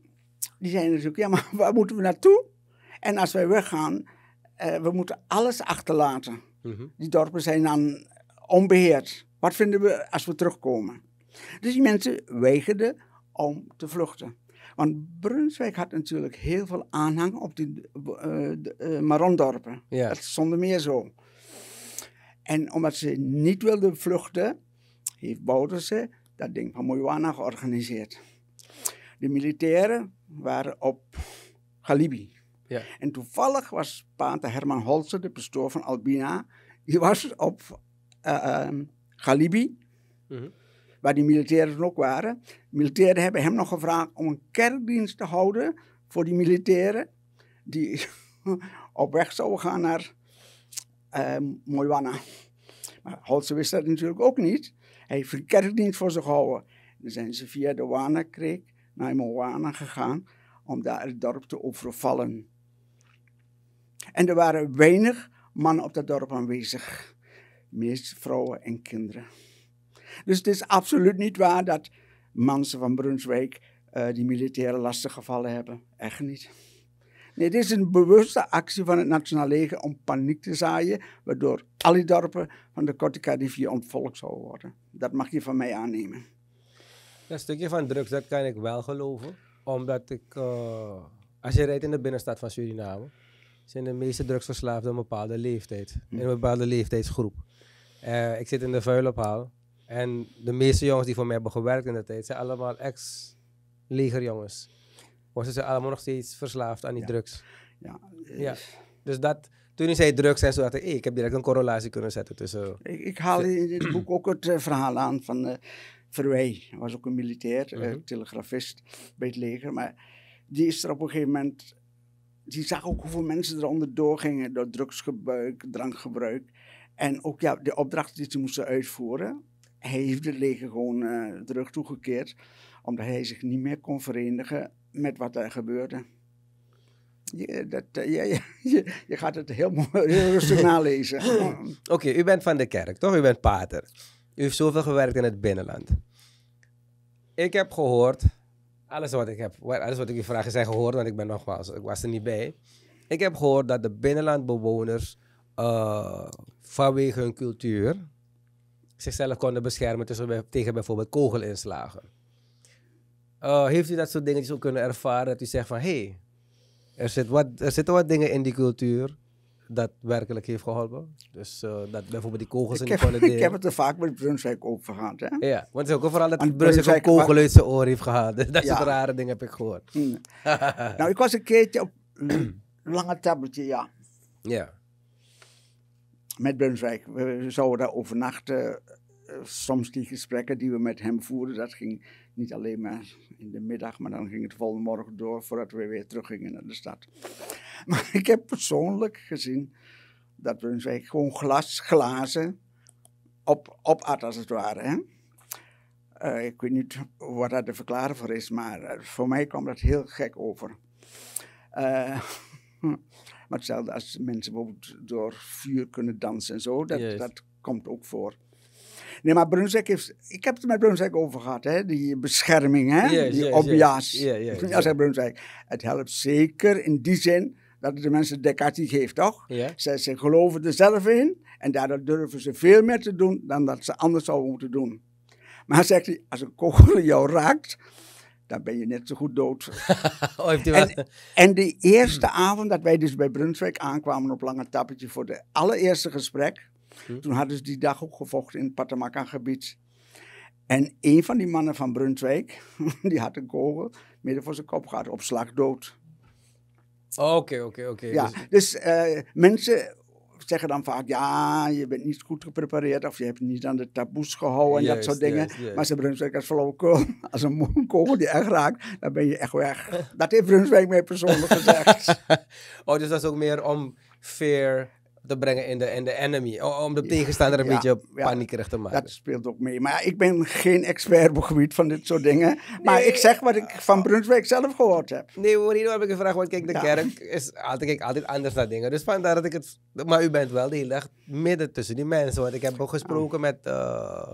die zijn natuurlijk, dus ja maar waar moeten we naartoe? En als wij weggaan, uh, we moeten alles achterlaten. Mhm. Die dorpen zijn dan onbeheerd. Wat vinden we als we terugkomen? Dus die mensen weigerden om te vluchten. Want Brunswijk had natuurlijk heel veel aanhang op die, eh, de, eh, Marondorpen. Dat is zonder meer zo. En omdat ze niet wilden vluchten, heeft Bouterse dat ding van Moiwana georganiseerd. De militairen waren op Galibi. Ja. En toevallig was pater Herman Holzer, de pastoor van Albina, die was op uh, Galibi. Mhm waar die militairen ook waren. Militairen hebben hem nog gevraagd om een kerkdienst te houden voor die militairen die op weg zouden gaan naar uh, Moiwana. Maar Holtze wist dat natuurlijk ook niet. Hij heeft een kerkdienst voor zich gehouden. Dan zijn ze via de Wana-kreek naar Moana gegaan om daar het dorp te overvallen. En er waren weinig mannen op dat dorp aanwezig, meest vrouwen en kinderen. Dus het is absoluut niet waar dat mensen van Brunswijk eh, die militairen lastig gevallen hebben. Echt niet. Nee, dit is een bewuste actie van het Nationaal Leger om paniek te zaaien, waardoor alle dorpen van de Korte rivier ontvolkt zouden worden. Dat mag je van mij aannemen. Dat stukje van drugs, dat kan ik wel geloven. Omdat ik, eh, als je rijdt in de binnenstad van Suriname, zijn de meeste drugsverslaafden een bepaalde leeftijd, in hm. een bepaalde leeftijdsgroep. Eh, ik zit in de vuilophaal en de meeste jongens die voor mij hebben gewerkt in de tijd, zijn allemaal ex-legerjongens. Worden ze allemaal nog steeds verslaafd aan die drugs. Ja. Dus dat, toen hij zei drugs en zo, dacht ik, ik heb direct een correlatie kunnen zetten tussen... Ik, haal in dit boek ook het eh, verhaal aan van uh, eh, Verwey. Hij was ook een militair, eh, mhm. telegrafist bij het leger. Maar die is er op een gegeven moment... Die zag ook hoeveel mensen eronder doorgingen door drugsgebruik, drankgebruik. En ook ja, de opdrachten die ze moesten uitvoeren hij heeft het leger gewoon eh, terug toegekeerd, omdat hij zich niet meer kon verenigen met wat er gebeurde. Je, dat, eh, je, gaat het heel, rustig nalezen. Oké, u bent van de kerk, toch? U bent pater. U heeft zoveel gewerkt in het binnenland. Ik heb gehoord, alles wat ik heb, alles wat ik u vraag zijn gehoord, want ik ben nogmaals, ik was er niet bij. Ik heb gehoord dat de binnenlandbewoners eh, vanwege hun cultuur, zichzelf konden beschermen tegen bijvoorbeeld kogelinslagen. Eh, heeft u dat soort dingen zo kunnen ervaren? Dat u zegt van, hé, hey, er, zit er zitten wat dingen in die cultuur dat werkelijk heeft geholpen. Dus eh, dat bijvoorbeeld die kogels ik in heb, de Ik heb het er vaak met Brunswijk over gehad. Ja, want het is ook vooral dat Brunswijk een kogel uit zijn oor heeft gehad. dat ja. soort rare dingen heb ik gehoord. Mm. nou, ik was een keertje op een lange ja. Ja met Brunswijk. We zouden daar overnachten. Eh, soms die gesprekken die we met hem voerden, dat ging niet alleen maar in de middag, maar dan ging het volgende morgen door voordat we weer teruggingen naar de stad. Maar ik heb persoonlijk gezien dat Brunswijk gewoon glas, glazen op, opat als het ware. Eh, ik weet niet wat dat de verklaring voor is, maar eh, voor mij kwam dat heel gek over. Uh, Maar hetzelfde als mensen bijvoorbeeld door vuur kunnen dansen en zo, dat, dat komt ook voor. Nee, maar Brunswijk heeft. Ik heb het met Brunswijk over gehad, hè? Die bescherming, hè? die yes, obvias. Yes. Ja, Brunswijk. Het helpt zeker in die zin dat het de mensen decatie geeft, toch? Ze, ze geloven er zelf in en daardoor durven ze veel meer te doen dan dat ze anders zouden moeten doen. Maar zegt hij, als een kogel jou raakt, dan ben je net zo goed dood. oh, en, en de eerste avond dat wij dus bij Brunswijk aankwamen op Lange Tappetje voor het allereerste gesprek. Hm. Toen hadden ze die dag ook gevochten in het Patamakan-gebied. En een van die mannen van Bruntwijk, die had een kogel midden voor zijn kop gehad, op slag dood. Oké, oké, oké. Ja, dus, dus eh, mensen zeggen dan vaak, ja, je bent niet goed geprepareerd of je hebt niet aan de taboes gehouden en dat soort dingen. Maar ze Brunswijk als Als een kogel die echt raakt, dan ben je echt weg. Dat heeft Brunswijk mij persoonlijk gezegd. oh, dus dat is ook meer om fair te brengen in de, in de enemy. Om de tegenstander een beetje paniekerig te maken. Dat speelt ook mee. Maar ik ben geen expert op het gebied van dit soort dingen. Maar ik zeg wat ik van Brunswijk zelf gehoord heb. Nee, Marino heb ik een vraag. want kijk, de kerk is altijd, kijk, altijd anders naar dingen. Dus vandaar dat ik het... Maar u bent wel de hele dag midden tussen die mensen. Want ik heb ook gesproken met... Uh, eh,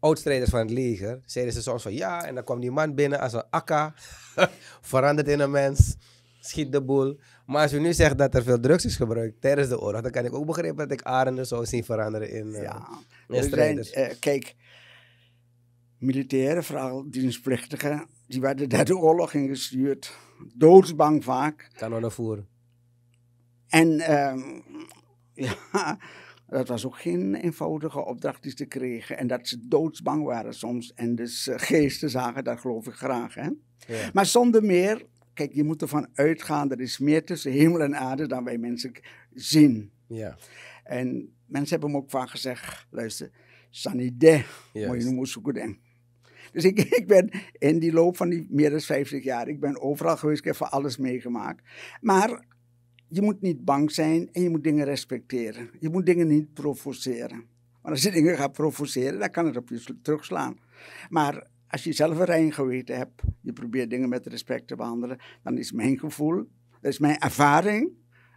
oudstrijders van het leger zeiden ze soms van ja, en dan kwam die man binnen als een akka, verandert in een mens, schiet de boel. Maar als u nu zegt dat er veel drugs is gebruikt tijdens de oorlog, dan kan ik ook begrijpen dat ik arenden zou zien veranderen in, uh, ja, in eh, kijk, militairen, vooral dienstplichtigen, die werden naar de oorlog ingestuurd. Doodsbang vaak. Kan voren. En ehm ja, dat was ook geen eenvoudige opdracht die ze kregen. En dat ze doodsbang waren soms. En dus eh, geesten zagen dat geloof ik graag. Hè? Ja. Maar zonder meer kijk, je moet ervan uitgaan, er is meer tussen hemel en aarde dan wij mensen zien. Ja. En mensen hebben me ook vaak gezegd, luister, sanide, zo noemen zoeken. Dus ik, ik ben in die loop van die meer dan 50 jaar, ik ben overal geweest, ik heb van alles meegemaakt. Maar je moet niet bang zijn en je moet dingen respecteren. Je moet dingen niet provoceren. Want als je dingen gaat provoceren, dan kan het op je terugslaan. Maar als je zelf een geweten hebt, je probeert dingen met respect te behandelen, dan is mijn gevoel, dat is mijn ervaring,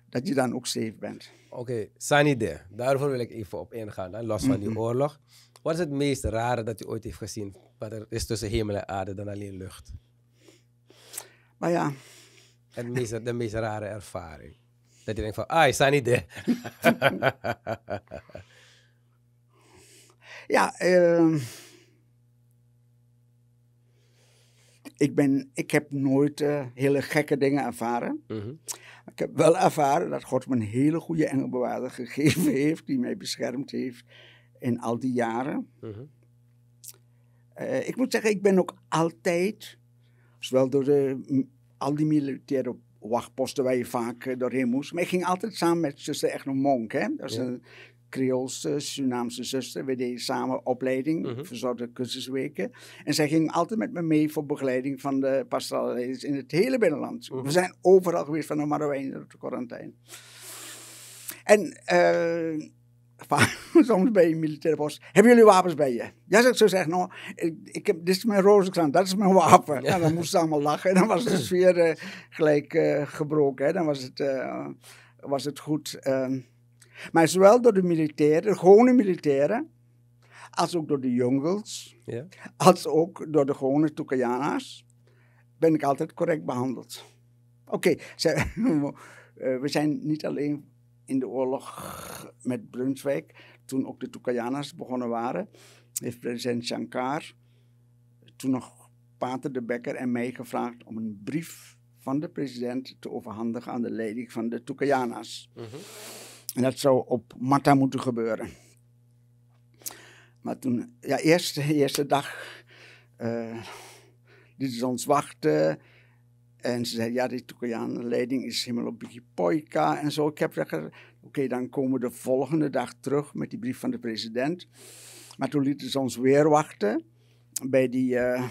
dat je dan ook safe bent. Oké, okay, Sanide, daarvoor wil ik even op ingaan, dan, los van die mhm. oorlog. Wat is het meest rare dat je ooit heeft gezien, wat er is tussen hemel en aarde dan alleen lucht? Maar ja. En meest, de meest rare ervaring. Dat je denkt van, ah, Sanide. ja, eh... ik, ben, ik heb nooit eh, hele gekke dingen ervaren. Mhm. Ik heb wel ervaren dat God me een hele goede engelbewaarder gegeven heeft, die mij beschermd heeft in al die jaren. Mhm. Eh, ik moet zeggen, ik ben ook altijd, zowel door de, al die militaire wachtposten waar je vaak eh, doorheen moest, maar ik ging altijd samen met zuster Echno Monk. Hè? Dat een Creoolse, Surinaamse zuster. We deden samen opleiding, mhm. verzorgde cursusweken. En zij ging altijd met me mee voor begeleiding van de pastorale in het hele binnenland. Mhm. We zijn overal geweest, van de Maroijn tot de quarantaine. En eh, soms bij een militaire post. Hebben jullie wapens bij je? Ja, zou ik zo zeggen. Nou, ik, ik heb, dit is mijn rozenkrant, dat is mijn wapen. Ja. En dan moesten ze allemaal lachen. En dan was de sfeer eh, gelijk eh, gebroken. Hè. Dan was het, was het goed. Ehm, maar zowel door de militairen, gewone militairen, als ook door de jongels, ja. als ook door de gewone Toekayana's, ben ik altijd correct behandeld. Oké, eh, we zijn niet alleen in de oorlog met Brunswijk, toen ook de Toekayana's begonnen waren, heeft president Shankar toen nog Pater de Bekker en mij gevraagd om een brief van de president te overhandigen aan de leiding van de Toekayana's. Mhm. En dat zou op Matta moeten gebeuren. Maar toen, ja, eerst de eerste dag uh, lieten ze ons wachten. En ze zei, ja, de Toekoeaanse leiding is helemaal op Poika en zo. Ik heb gezegd, oké, dan komen we de volgende dag terug met die brief van de president. Maar toen lieten ze ons weer wachten bij die eh,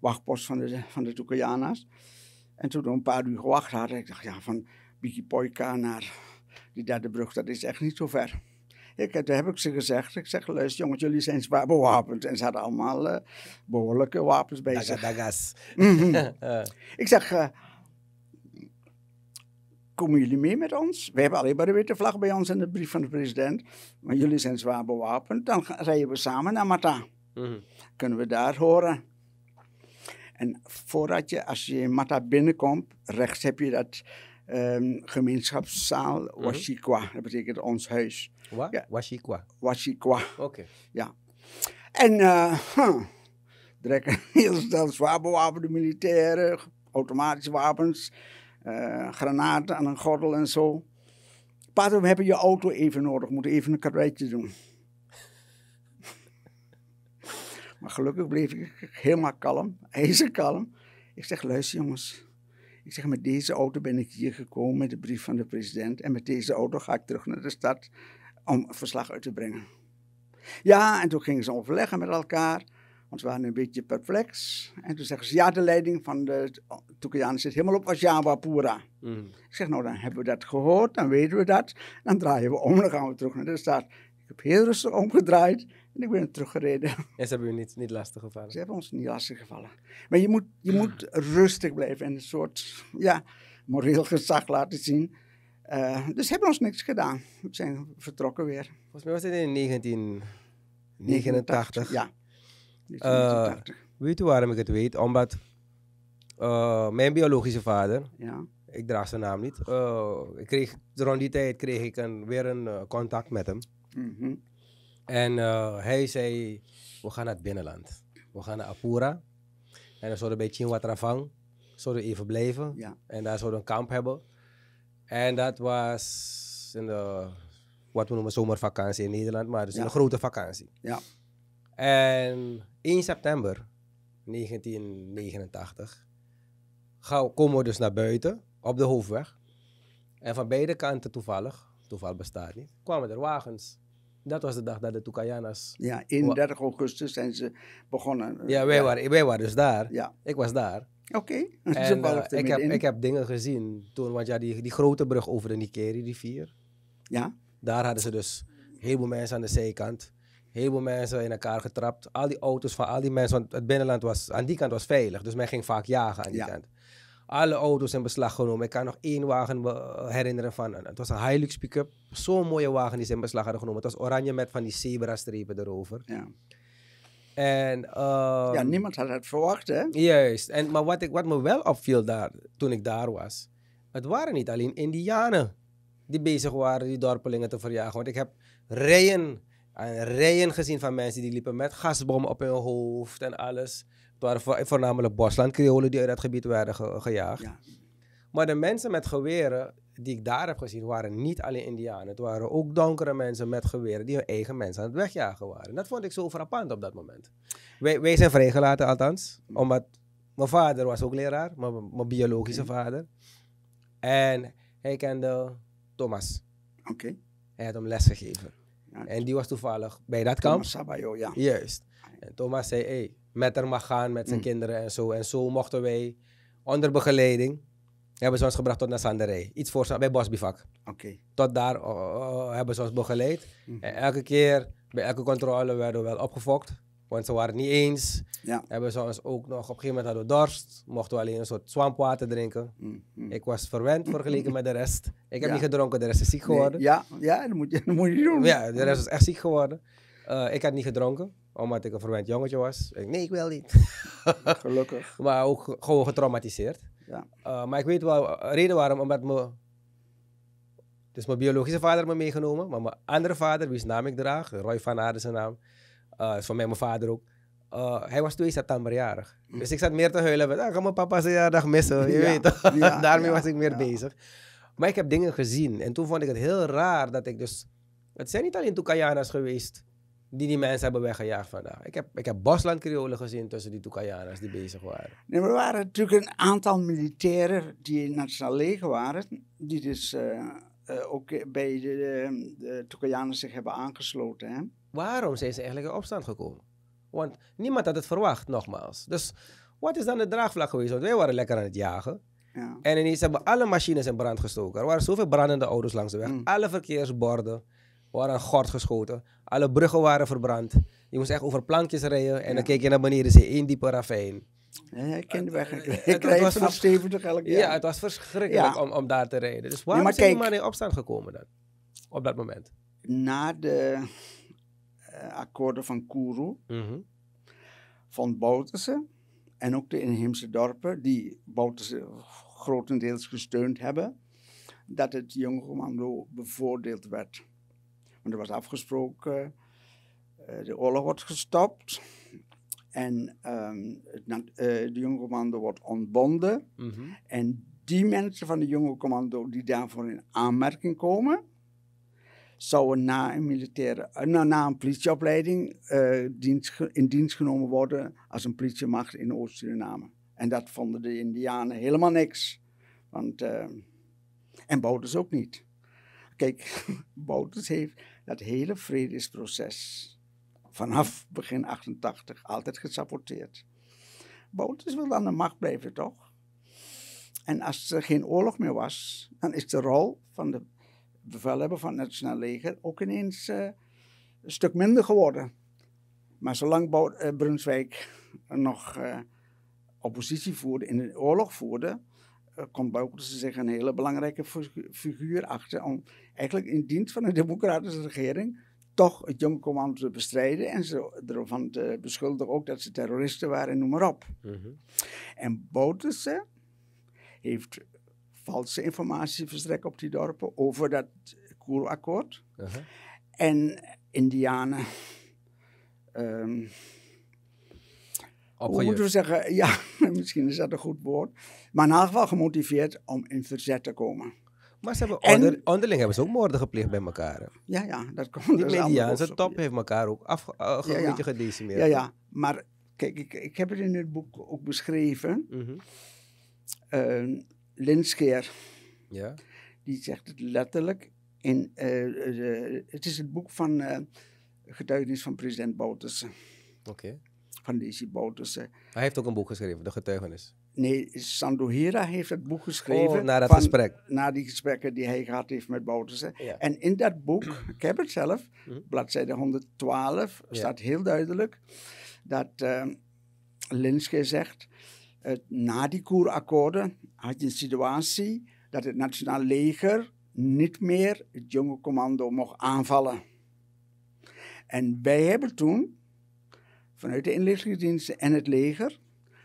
wachtpost van de, van de En toen we een paar uur gewacht hadden, ik dacht, ja, van Poika naar die derde brug, dat is echt niet zo ver. Ik, toen heb ik ze gezegd, ik zeg, luister jongens, jullie zijn zwaar bewapend. En ze hadden allemaal eh, behoorlijke wapens bij zich. Dagas. Mhm. Ik zeg, uh, komen jullie mee met ons? We hebben alleen maar de witte vlag bij ons en de brief van de president. Maar jullie zijn zwaar bewapend, dan rijden we samen naar Mata. Mm Kunnen we daar horen? En voordat je, als je in Mata binnenkomt, rechts heb je dat um, gemeenschapszaal mm Dat betekent ons huis. Wat? Ja. Washikwa. Washikwa. Oké. Ja. En uh, huh, heel snel zwaar bewapende militairen, automatische wapens, eh, granaten aan een gordel en zo. Pater, we hebben je auto even nodig, we moeten even een karretje doen. maar gelukkig bleef ik helemaal kalm, kalm. Ik zeg, luister jongens, ik zeg, met deze auto ben ik hier gekomen met de brief van de president. En met deze auto ga ik terug naar de stad om verslag uit te brengen. Ja, en toen gingen ze overleggen met elkaar. Want ze waren een beetje perplex. En toen zeggen ze, ja, de leiding van de Toekianen zit helemaal op als Jawapura. Mm. Ik zeg, nou, dan hebben we dat gehoord, dan weten we dat. Dan draaien we om, dan gaan we terug naar de stad. Ik heb heel rustig omgedraaid. En ik ben teruggereden. En ze hebben u niet, niet lastig gevallen? Ze hebben ons niet lastig gevallen. Maar je moet, je moet rustig blijven en een soort ja, moreel gezag laten zien. Uh, dus hebben ons niks gedaan. We zijn vertrokken weer. Volgens mij was het in 1989. ja. 1989. Eh, weet u waarom ik het weet? Omdat eh, mijn biologische vader, ja. ik draag zijn naam niet, ik kreeg, rond die tijd kreeg ik een, weer een contact met hem. Mhm. En eh, hij zei, we gaan naar het binnenland. We gaan naar Apura. En dan zouden we bij Chinwatravang zouden even blijven. En daar zouden we een kamp hebben. En dat was in de, wat we noemen zomervakantie in Nederland, maar dus een grote vakantie. Ja. En 1 september 1989 komen we dus naar buiten op de hoofdweg. En van beide kanten toevallig, toeval bestaat niet, kwamen er wagens dat was de dag dat de Tukayanas... Ja, 31 augustus zijn ze begonnen. Eh, ja, wij, Waren, wij waren dus daar. Ja. Ik was daar. Oké. En eh, ik, heb, ik heb dingen gezien toen, want ja, die, die grote brug over de Nikeri-rivier. Ja. Daar hadden ze dus heel veel mensen aan de zijkant. Heel veel mensen in elkaar getrapt. Al die auto's van al die mensen, want het binnenland was aan die kant was veilig. Dus men ging vaak jagen aan die kant. Alle auto's in beslag genomen. Ik kan nog één wagen eh, herinneren van. Eh, het was een Hilux pick-up. Zo'n mooie wagen die ze in beslag hadden genomen. Het was oranje met van die zebra-strepen erover. Ja. En, ehm, ja, niemand had het verwacht, hè? Juist. En, maar wat, ik, wat me wel opviel daar, toen ik daar was, het waren niet alleen Indianen die bezig waren die dorpelingen te verjagen. Want ik heb rijen en eh, rijen gezien van mensen die liepen met gasbommen op hun hoofd en alles. Het waren voornamelijk Bosland Creolen die uit dat gebied werden gejaagd. Maar de mensen met geweren die ik daar heb gezien, waren niet alleen Indianen. Het waren ook donkere mensen met geweren die hun eigen mensen aan het wegjagen waren. Dat vond ik zo frappant op dat moment. Wij, zijn vrijgelaten althans, omdat mijn vader was ook leraar, mijn, biologische vader. En hij kende Thomas. Oké. Hij had hem lesgegeven. en die was toevallig bij dat Thomas kamp. Sabayo, ja. Juist. En Thomas zei, hey, met haar mag gaan met zijn mm. kinderen en zo. En zo mochten wij onder begeleiding, hebben ze ons gebracht tot naar Sanderij. Iets voor, bij Bosbivak. Oké. Tot daar oh, oh, oh, hebben ze ons begeleid. Mm. En elke keer, bij elke controle werden we wel opgefokt. Want ze waren het niet eens. Ja. Hebben ze ons ook nog, op een gegeven moment hadden dorst. Mochten we alleen een soort zwampwater drinken. Mm, ik was verwend vergeleken met de rest. Ik heb niet gedronken, de rest is ziek geworden. Ja, ja dat, moet je, dat moet je doen. Ja, de rest is echt ziek geworden. Eh, ik had niet gedronken omdat ik een verwend jongetje was. Ik, nee, ik wil niet. Gelukkig. maar ook gewoon getraumatiseerd. Ja. Eh, maar ik weet wel, een eh, reden waarom, omdat me, dus mijn biologische vader me meegenomen, maar mijn andere vader, wiens naam ik draag, Roy van Aarden zijn naam, uh, is van mij mijn vader ook. hij was 2 september jarig. Hm. Dus ik zat meer te huilen met, ah, ga mijn zijn verjaardag missen, je weet toch? Daarmee was ik meer bezig. Maar ik heb dingen gezien en toen vond ik het heel raar dat ik dus... Het zijn niet alleen Tukayana's geweest die die mensen hebben weggejaagd vandaag. Ik heb, ik heb Bosland-Kriolen gezien tussen die Toekajaners die bezig waren. Nee, er waren natuurlijk een aantal militairen die in het Nationaal Leger waren, die dus eh, eh, ook bij de, de Toekajaners zich hebben aangesloten. Hè? Waarom zijn ze eigenlijk in opstand gekomen? Want niemand had het verwacht, nogmaals. Dus wat is dan de draagvlak geweest? Want wij waren lekker aan het jagen. Ja. En ineens hebben alle machines in brand gestoken. Er waren zoveel brandende auto's langs de weg, mm. alle verkeersborden. We waren gort geschoten. Alle bruggen waren verbrand. Je moest echt over plankjes rijden. En dan keek je naar beneden, zie je één diepe ravijn. Ja, ik kende weg. Eh, ik eh, rijd 70 eh, Ja, het was verschrikkelijk om, om daar te rijden. Dus waar nee, maar zijn in opstand gekomen dan? Op dat moment. Na de akkoorden van Kourou mm -hmm. Bouterse en ook de inheemse dorpen, die Bouterse grotendeels gesteund hebben, dat het jonge commando bevoordeeld werd. Want er was afgesproken, eh, de oorlog wordt gestopt. En um, het, eh, de commando wordt ontbonden. Mhm. En die mensen van de jonge commando die daarvoor in aanmerking komen, zouden na een militaire, eh, na, nou, na een politieopleiding in dienst genomen worden als een politiemacht in Oost-Suriname. En dat vonden de Indianen helemaal niks. Want, ehm, en Bouters ook niet. Kijk, Bouters heeft dat hele vredesproces vanaf begin 88 altijd gesaboteerd. Bouters wil aan de macht blijven, toch? En als er geen oorlog meer was, dan is de rol van de bevelhebber van het Nationaal Leger ook ineens eh, een stuk minder geworden. Maar zolang eh, Brunswijk nog eh, oppositie voerde, in de oorlog voerde, eh, komt Bouwkoetsen zich een hele belangrijke figuur achter om eigenlijk in dienst van de democratische regering toch het jonge commando te bestrijden en ze ervan te beschuldigen ook dat ze terroristen waren, noem maar op. Mm -hmm. En Boutersen heeft valse informatie verstrekt op die dorpen over dat Koerakkoord. Uh En Indianen ehm, hoe moeten we zeggen? Ja, misschien is dat een goed woord. Maar in ieder geval gemotiveerd om in verzet te komen. Maar ze hebben onder, onderling hebben ze ook moorden gepleegd bij elkaar. Ja, ja, dat komt Die dus Mediaanse top heeft elkaar ook afge, eh, een beetje gedecimeerd. Ja, ja, maar kijk, ik, ik heb het in het boek ook beschreven. Mm Linskeer, ja. die zegt het letterlijk. In, eh, eh, het is het boek van getuigenis van president Boutersen. Oké van deze Boutussen. Hij heeft ook een boek geschreven, De Getuigenis. Nee, Sandohira heeft het boek geschreven. Oh, na dat gesprek. Na die gesprekken die hij gehad heeft met Boutussen. En in dat boek, ik heb het zelf, mhm. bladzijde 112, staat heel duidelijk dat uh, ehm, Linske zegt. na die Koerakkoorden had je een situatie dat het Nationaal Leger niet meer het jonge commando mocht aanvallen. En wij hebben toen vanuit de inlichtingendiensten en het leger,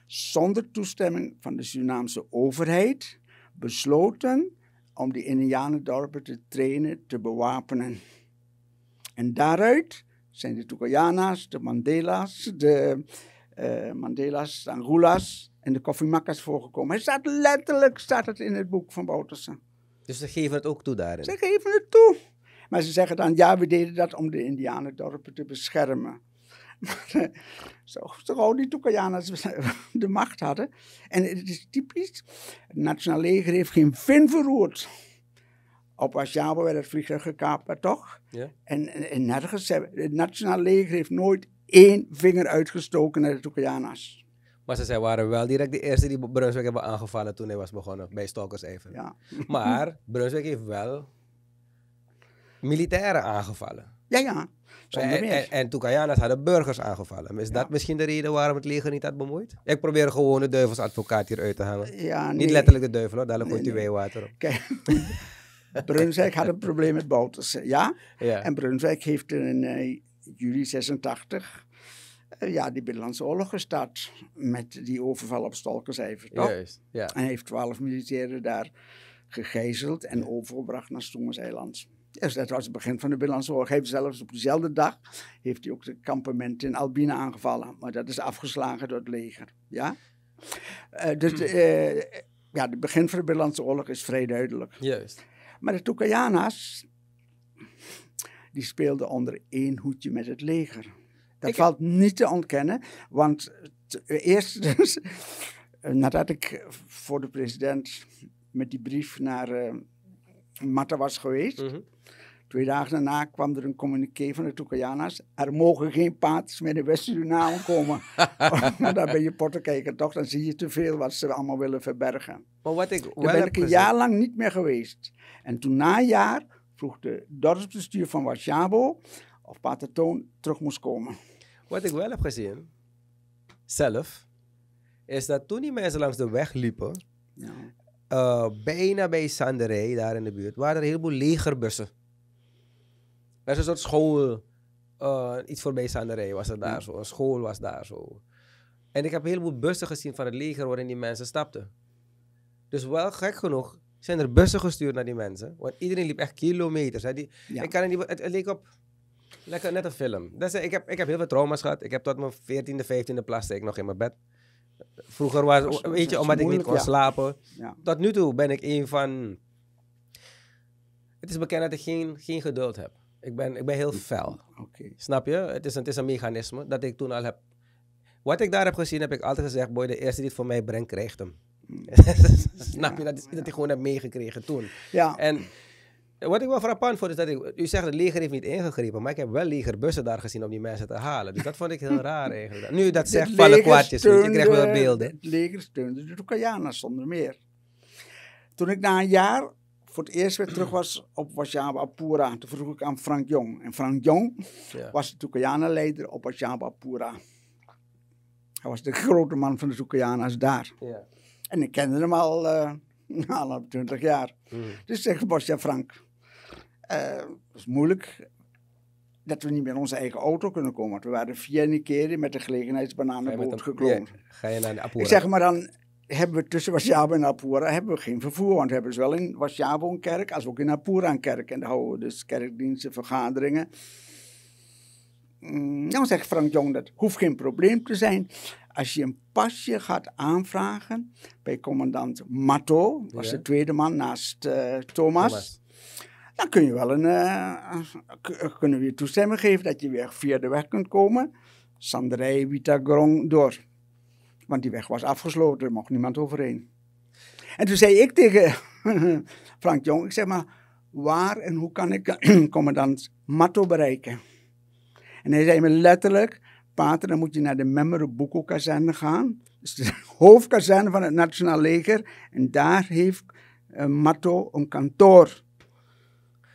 zonder toestemming van de Surinaamse overheid, besloten om die Indianendorpen te trainen, te bewapenen. En daaruit zijn de Tucayana's, de Mandela's, de eh, Mandela's, de Angulas en de Kofimakkas voorgekomen. Het staat letterlijk staat het in het boek van Boutersen. Dus ze geven het ook toe daarin? Ze geven het toe. Maar ze zeggen dan, ja, we deden dat om de Indianendorpen te beschermen. zo die Toekajanas de macht hadden. En het is typisch, het Nationaal Leger heeft geen vin verroerd. Op Asjabo werd het vliegtuig maar toch? Ja. En, en, nergens, het Nationaal Leger heeft nooit één vinger uitgestoken naar de Toekajanas. Maar ze zij waren wel direct de eerste die Brussel hebben aangevallen toen hij was begonnen, bij Stalkers even. Ja. Maar Brussel heeft wel militairen aangevallen. Ja, ja. Zonder meer. En, en, Tukayanas hadden burgers aangevallen. Is dat misschien de reden waarom het leger niet had bemoeid? Ik probeer gewoon de duivelsadvocaat hier uit te hangen. Ja, Niet letterlijk de duivel hoor, daar nee, gooit u weewater op. Kijk, Brunswijk had een probleem met Boutersen, eh, ja? En Brunswijk heeft in eh, juli 86 eh, ja, die Binnenlandse Oorlog gestart. Met die overval op Stolkencijfer, toch? Juist, ja. En heeft twaalf militairen daar gegijzeld en overgebracht naar Eiland. Dus dat was het begin van de Binnenlandse Oorlog. heeft zelfs op dezelfde dag heeft hij ook het kampement in Albina aangevallen. Maar dat is afgeslagen door het leger. Ja? Eh, dus hmm. eh, ja, het begin van de Binnenlandse Oorlog is vrij duidelijk. Juist. Maar de Toekayana's, die speelden onder één hoedje met het leger. Dat valt niet te ontkennen, want eh, eerst dus, nadat ik voor de president met die brief naar Matta was geweest. Mhm. Twee dagen daarna kwam er een communiqué van de Toekayanas. Er mogen geen paards meer in West-Suriname komen. maar dan ben je kijken, toch, dan zie je te veel wat ze allemaal willen verbergen. Maar wat ik wel ben ik een jaar lang niet meer geweest. En toen na een jaar vroeg de dorpsbestuur van Warschabo of Toon terug moest komen. Wat ik wel heb gezien, zelf, is dat toen die mensen langs de weg liepen, ja. Eh, bijna bij Sanderij, daar in de buurt, waren er een heleboel legerbussen. Er is een soort school, uh, iets voorbij Sanderij was er daar mm. zo, een school was daar zo. En ik heb een heleboel bussen gezien van het leger waarin die mensen stapten. Dus wel gek genoeg zijn er bussen gestuurd naar die mensen. Want iedereen liep echt kilometers. Hè. Die, ik kan niet, het, leek op lekker, net een film. ik, heb, ik heb heel veel trauma's gehad. Ik heb tot mijn 14e, 15e plastic nog in mijn bed. Vroeger was, was weet je, omdat ik niet kon slapen. Tot nu toe ben ik een van. Het is bekend dat ik geen, geen geduld heb. Ik ben, ik ben heel fel. Snap je? Het is, een, het is een mechanisme dat ik toen al heb. Wat ik daar heb gezien, heb ik altijd gezegd: boy, de eerste die het voor mij brengt, krijgt hem. Hmm. Snap je? Dat is dat ik gewoon heb meegekregen toen. Ja. En wat ik wel frappant vond is dat ik... U zegt het leger heeft niet ingegrepen, maar ik heb wel legerbussen daar gezien om die mensen te halen. Dus dat vond ik heel raar eigenlijk. Nu dat zegt vallen kwartjes, je krijgt wel beelden. Het leger steunde de Roekayanen zonder meer. Toen ik na een jaar voor het eerst weer terug was op Wasjaba Apura, toen vroeg ik aan Frank Jong. En Frank Jong was de Toekayanen-leider op Wasjaba Apura. Hij was de grote man van de Toekayana's daar. Ja. En ik kende hem al... Uh, nou, 20 jaar. Mm. Dus zeg Bosja Frank, het eh, is moeilijk dat we niet meer onze eigen auto kunnen komen. Want we waren vier keer met de gelegenheidsbananenboot gekloond. Ja, ga je naar de Apura? Ik zeg maar dan, hebben we tussen Wasjabo en Apura hebben we geen vervoer. Want we hebben zowel dus in Wasjabo een kerk als ook in Apura een kerk. En daar houden we dus kerkdiensten, vergaderingen. Mm, dan zegt Frank Jong, dat hoeft geen probleem te zijn. Als je een pasje gaat aanvragen bij commandant Matto, was de tweede man naast eh, Thomas dan kun je wel een, eh, eh, kunnen we je toestemming geven dat je weer via de weg kunt komen. Sanderij, Witagrong, door. Want die weg was afgesloten, er mocht niemand overheen. En toen zei ik tegen Frank Jong, ik zeg maar, waar en hoe kan ik commandant Matto bereiken? En hij zei me letterlijk, Pater, dan moet je naar de Memore kazerne gaan. is dus de hoofdkazerne van het Nationaal Leger. En daar heeft eh, Matto een kantoor.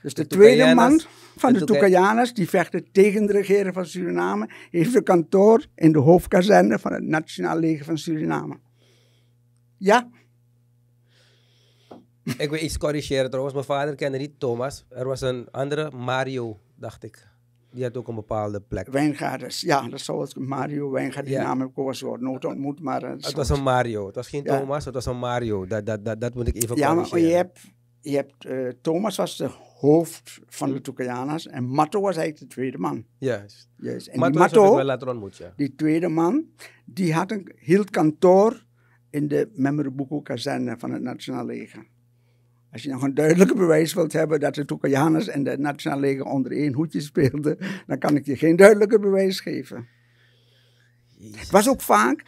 Dus de, tweede man van de, de die vechten tegen de regering van Suriname, heeft een kantoor in de hoofdkazerne van het Nationaal Leger van Suriname. Ja. Ik wil iets corrigeren trouwens. Mijn vader kende niet Thomas. Er was een andere, Mario, dacht ik. Die had ook een bepaalde plek. Wijngaarders, ja, dat zou het Mario Wijngaard, die ja. naam heb ik ook nooit ontmoet, maar... Eh, het was een Mario, het was geen Thomas, het was een Mario. Dat, dat, dat, dat moet ik even ja, corrigeren. Ja, je hebt je hebt, eh, Thomas was de hoofd van de hm. Toekayanas en Matto was eigenlijk de tweede man. Juist. Yes. En Matto, die tweede man, die had een, hield kantoor in de Memoribuku-kazerne van het Nationaal Leger. Als je nog een duidelijke bewijs wilt hebben dat de Toekayanas en de Nationaal Leger onder één hoedje speelden, dan kan ik je geen duidelijker bewijs geven. Het was ook vaak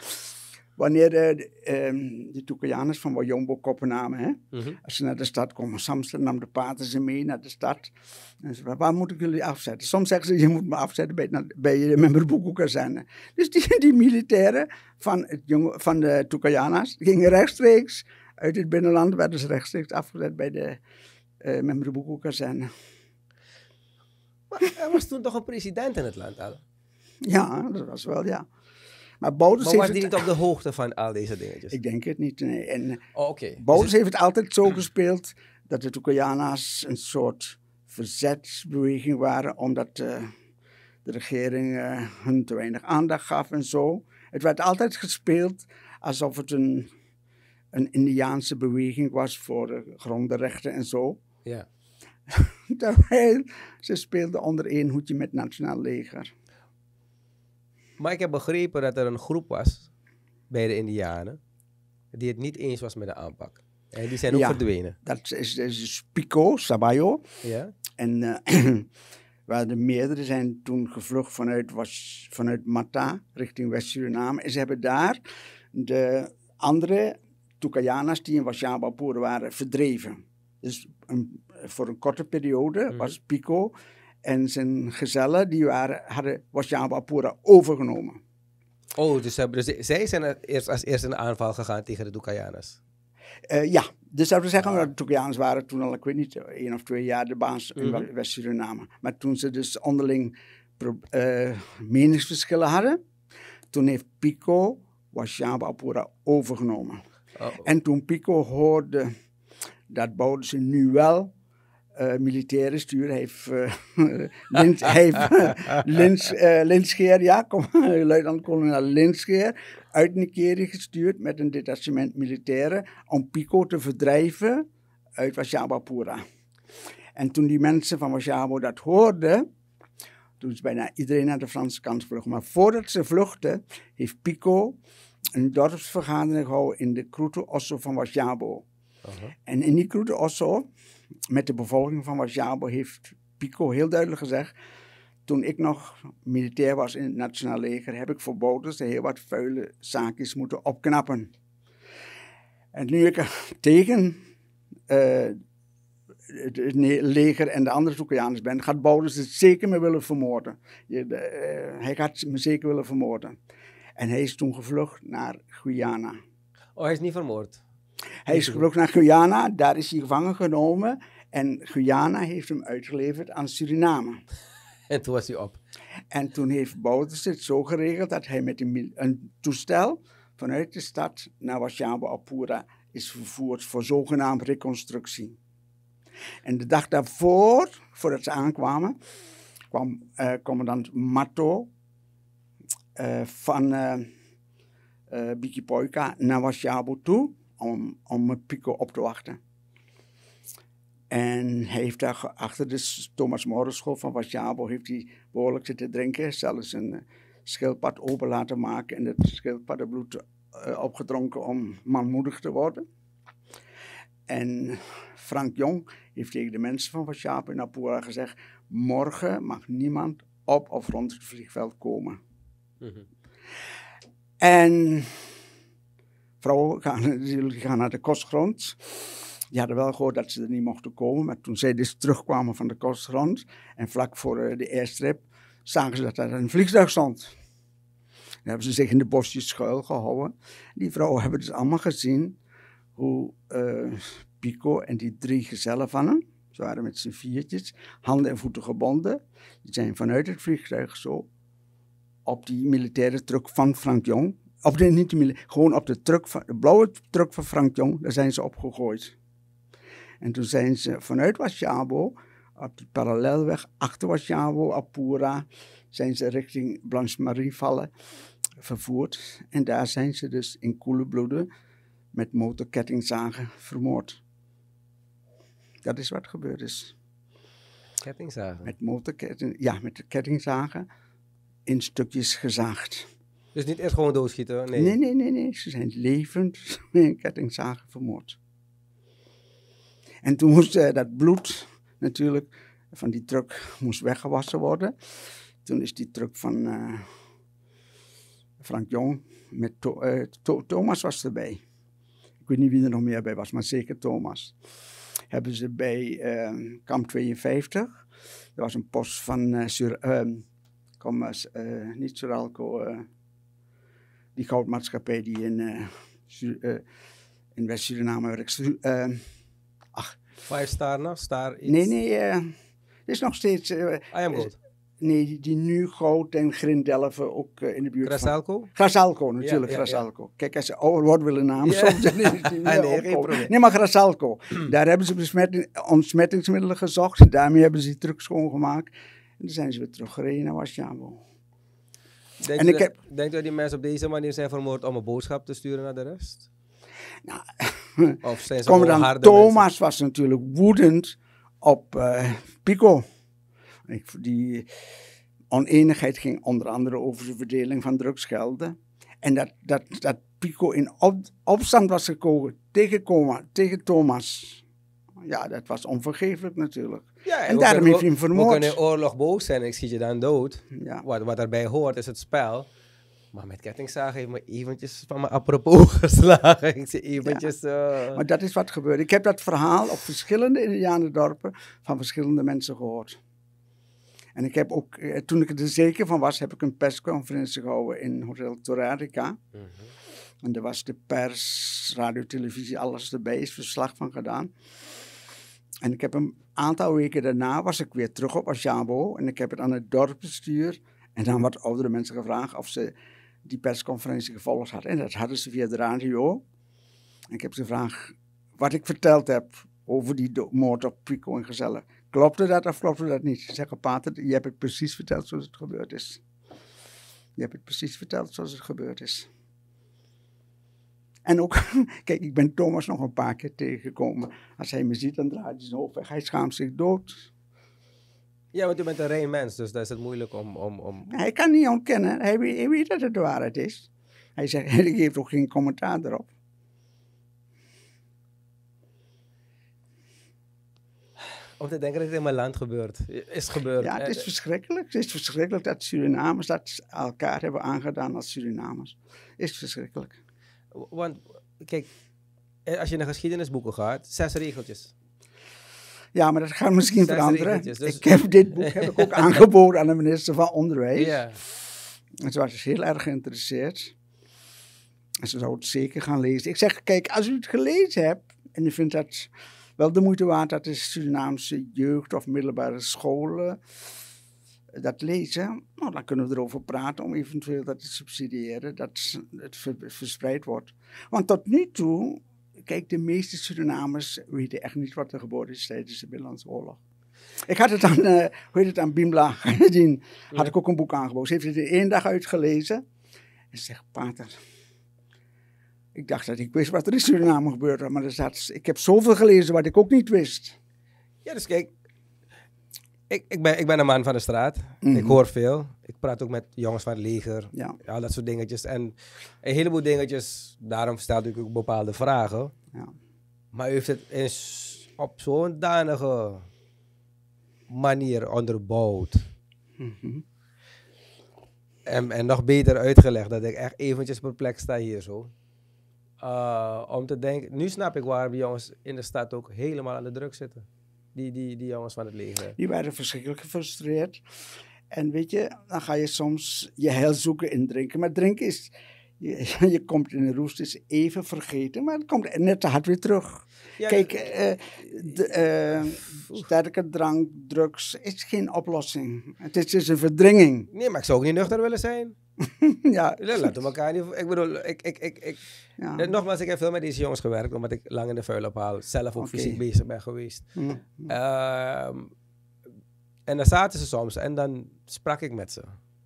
Wanneer eh, de ehm, Toekianers van Wajombo koppen namen, hè? Mhm. als ze naar de stad komen, Samster nam de paten ze mee naar de stad. En ze waar moet ik jullie afzetten? Soms zeggen ze, je moet me afzetten bij, bij de eh, Memberboekoekazerne. Dus die, die, militairen van, het jonge, van de Toekayanas gingen rechtstreeks uit het binnenland, werden ze rechtstreeks afgezet bij de uh, eh, Memberboekoekazerne. Maar er was toen toch een president in het land al? Ja, dat was wel, ja. Maar Bouders heeft het, niet op de hoogte van al deze dingetjes? Ik denk het niet. En oh, eh, dus heeft het altijd zo gespeeld dat de Toekojana's een soort verzetsbeweging waren, omdat eh, de regering eh, hun te weinig aandacht gaf en zo. Het werd altijd gespeeld alsof het een, een Indiaanse beweging was voor de en zo. Ja. Terwijl ze speelden onder één hoedje met Nationaal Leger. Maar ik heb begrepen dat er een groep was bij de Indianen die het niet eens was met de aanpak. En die zijn ook ja, verdwenen. Dat is, is Pico, Sabayo. Ja. En eh, waar de meerdere zijn toen gevlucht vanuit, was, vanuit Mata richting West-Suriname. En ze hebben daar de andere Tukayanas die in Washabapur waren verdreven. Dus een, voor een korte periode mhm. was Pico en zijn gezellen, die waren, hadden Wasjava overgenomen. Oh, dus, dus zij zijn eerst, als eerste in aanval gegaan tegen de Dukayanas? Eh, ja, dus dat we zeggen ah. dat de Toekiaans waren toen al, ik weet niet, één of twee jaar de baas in mhm. West-Suriname. Maar toen ze dus onderling eh, meningsverschillen hadden, toen heeft Pico Washaba overgenomen. Oh. En toen Pico hoorde, dat bouwden ze nu wel eh, militairen militaire stuur heeft, uh, Lins, heeft Lins, uh, eh, Linsgeer, ja, luitenant-kolonel Linsgeer, uit Nigeria gestuurd met een detachement militairen om Pico te verdrijven uit Wasjabapura. En toen die mensen van Wasjabo dat hoorden, toen is bijna iedereen naar de Franse kant vlucht. Maar voordat ze vluchten, heeft Pico een dorpsvergadering gehouden in de Kroete Osso van Wasjabo. En in die Kroete Osso met de bevolking van Warschau heeft Pico heel duidelijk gezegd. Toen ik nog militair was in het Nationaal Leger, heb ik verboden dat ze heel wat vuile zaakjes moeten opknappen. En nu ik tegen eh, het leger en de andere Oekraïners ben, gaat Bouders het zeker me willen vermoorden. Eh, hij gaat me zeker willen vermoorden. En hij is toen gevlucht naar Guyana. Oh, hij is niet vermoord? Hij is gebroken naar Guyana, daar is hij gevangen genomen. En Guyana heeft hem uitgeleverd aan Suriname. En toen was hij op. En toen heeft Bouters het zo geregeld dat hij met een, toestel vanuit de stad naar Washaba Apura is vervoerd voor zogenaamd reconstructie. En de dag daarvoor, voordat ze aankwamen, kwam eh, commandant Matto eh, van uh, eh, Bikipoika naar Washabo toe om, om met Pico op te wachten. En heeft daar achter de Thomas Morenschool van Wasjabo heeft hij behoorlijk zitten drinken. Zelfs een eh, schildpad open laten maken en het schildpaddenbloed uh, eh, opgedronken om manmoedig te worden. En Frank Jong heeft tegen de mensen van Wasjabo in Apura gezegd: Morgen mag niemand op of rond het vliegveld komen. Mhm. En vrouwen gaan, jullie gaan naar de kostgrond. Die hadden wel gehoord dat ze er niet mochten komen. Maar toen zij dus terugkwamen van de kostgrond en vlak voor eh, de airstrip, zagen ze dat er een vliegtuig stond. Dan hebben ze zich in de bosjes schuil gehouden. Die vrouwen hebben dus allemaal gezien hoe eh, Pico en die drie gezellen van hem, ze waren met z'n viertjes, handen en voeten gebonden, die zijn vanuit het vliegtuig zo op die militaire truck van Frank Jong op de, niet gewoon op de, truck van, de blauwe truck van Frank Jong, daar zijn ze opgegooid. En toen zijn ze vanuit Wasjabo, op die parallelweg, achter Wasjabo, Apura, zijn ze richting Blanche-Marie vallen, vervoerd. En daar zijn ze dus in koele bloeden met motorkettingzagen vermoord. Dat is wat gebeurd is. Kettingzagen? Met motorketting, ja, met de kettingzagen in stukjes gezaagd. Dus niet echt gewoon doodschieten? Nee, nee, nee, nee. nee. Ze zijn levend met een kettingzaag vermoord. En toen moest eh, dat bloed natuurlijk van die truck moest weggewassen worden. Toen is die truck van eh, Frank Jong met eh, Thomas was erbij. Ik weet niet wie er nog meer bij was, maar zeker Thomas. Hebben ze bij kamp 52. Er was een post van Sur, kom, niet Suralco, die goudmaatschappij die in, eh, eh, in West-Suriname werkt. Eh, ach. Five Star nog? Star iets? Nee, nee. het is nog steeds... I am good nee, die, nu Goud en Grindelven ook in de buurt Grasalco? van... natuurlijk, ja, Kijk, als ze ouder willen namen soms, dan niet nee, maar Grasalco. daar hebben ze besmetting, ontsmettingsmiddelen gezocht. Daarmee hebben ze die truck schoongemaakt. En dan zijn ze weer teruggereden naar Wasjamo. Denk en ik dat, denkt u dat die mensen op deze manier zijn vermoord om een boodschap te sturen naar de rest? Nou, of Thomas was natuurlijk woedend op eh, Pico. die oneenigheid ging onder andere over de verdeling van drugsgelden. En dat, dat, dat Pico in opstand was gekomen tegen, tegen Thomas. Ja, dat was onvergeeflijk natuurlijk. Ja, en daarom heeft hij hem vermoord. We kunnen oorlog boos zijn en ik schiet je dan dood. Ja. Wat, wat daarbij hoort is het spel. Maar met kettingzagen, heeft me eventjes van mijn apropos geslagen. Ik eventjes... Eh. Maar dat is wat gebeurt. Ik heb dat verhaal op verschillende Indianendorpen van verschillende mensen gehoord. En ik heb ook, eh, toen ik er zeker van was, heb ik een persconferentie gehouden in Hotel Torarica. Mhm. En daar was de pers, radio, televisie, alles erbij is verslag van gedaan. En ik heb een aantal weken daarna was ik weer terug op Asjabo en ik heb het aan het dorpsbestuur en dan wat oudere mensen gevraagd of ze die persconferentie gevolgd hadden. En dat hadden ze via de radio. En ik heb ze gevraagd wat ik verteld heb over die moord op Pico en Gezellen. Klopte dat of klopte dat niet? Ze zeggen, pater, je hebt het precies verteld zoals het gebeurd is. Je hebt het precies verteld zoals het gebeurd is. En ook, kijk, ik ben Thomas nog een paar keer tegengekomen. Als hij me ziet, dan draait hij zijn hoofd weg. Hij schaamt zich dood. Ja, want u bent een rein mens, dus dat is het moeilijk om... om, om... Hij kan niet ontkennen. Hij weet, hij weet dat het de waarheid is. Hij, zegt, hij geeft ook geen commentaar erop. om te denken dat het in mijn land gebeurt. Is gebeurd. Ja, het is eh, verschrikkelijk. Het is verschrikkelijk dat Surinamers dat elkaar hebben aangedaan als Surinamers. Is verschrikkelijk. Want kijk, eh, als je naar geschiedenisboeken gaat, zes regeltjes. Ja, maar dat gaat misschien veranderen. Dus- ik heb dit boek heb ik ook aangeboden aan de minister van Onderwijs. En ze was dus heel erg geïnteresseerd. En ze zou het zeker gaan lezen. Ik zeg, kijk, als u het gelezen hebt en u vindt dat wel de moeite waard, dat is Surinaamse jeugd of middelbare scholen dat lezen, nou, dan kunnen we erover praten om eventueel dat te subsidiëren, dat het verspreid wordt. Want tot nu toe, kijk, de meeste Surinamers weten echt niet wat er geboren is tijdens de Binnenlandse Oorlog. Ik had het aan, uh, hoe heet het, aan Bimla die had ik ook een boek aangeboden. Ze heeft het in één dag uitgelezen. En ze zegt, pater, ik dacht dat ik wist wat er in Suriname gebeurde, maar er zat, ik heb zoveel gelezen wat ik ook niet wist. Ja, dus kijk, ik, ik, ben, ik ben een man van de straat. Ik mhm. hoor veel. Ik praat ook met jongens van het leger. Ja. Al dat soort dingetjes. En een heleboel dingetjes. Daarom stelde ik ook bepaalde vragen. Ja. Maar u heeft het in, op zo'n danige manier onderbouwd. Mhm. en, nog beter uitgelegd. Dat ik echt eventjes perplex sta hier zo. Eh, om te denken, nu snap ik waarom jongens in de stad ook helemaal aan de druk zitten die, die, die jongens van het leger? Die waren verschrikkelijk gefrustreerd. En weet je, dan ga je soms je heil zoeken in drinken. Maar drinken is, je, je komt in de roest, is even vergeten, maar het komt net te hard weer terug. Kijk, eh, de, eh, sterke drank, drugs is geen oplossing. Het is, is dus een verdringing. Nee, maar ik zou ook niet nuchter willen zijn. ja. Dat laten we elkaar niet... Ik bedoel, ik... ik, ik, ik ja. Eh, nogmaals, ik heb veel met deze jongens gewerkt, omdat ik lang in de vuilophaal zelf ook fysiek bezig ben geweest. Hm, hm. Ehm, en dan zaten ze soms en dan sprak ik met ze.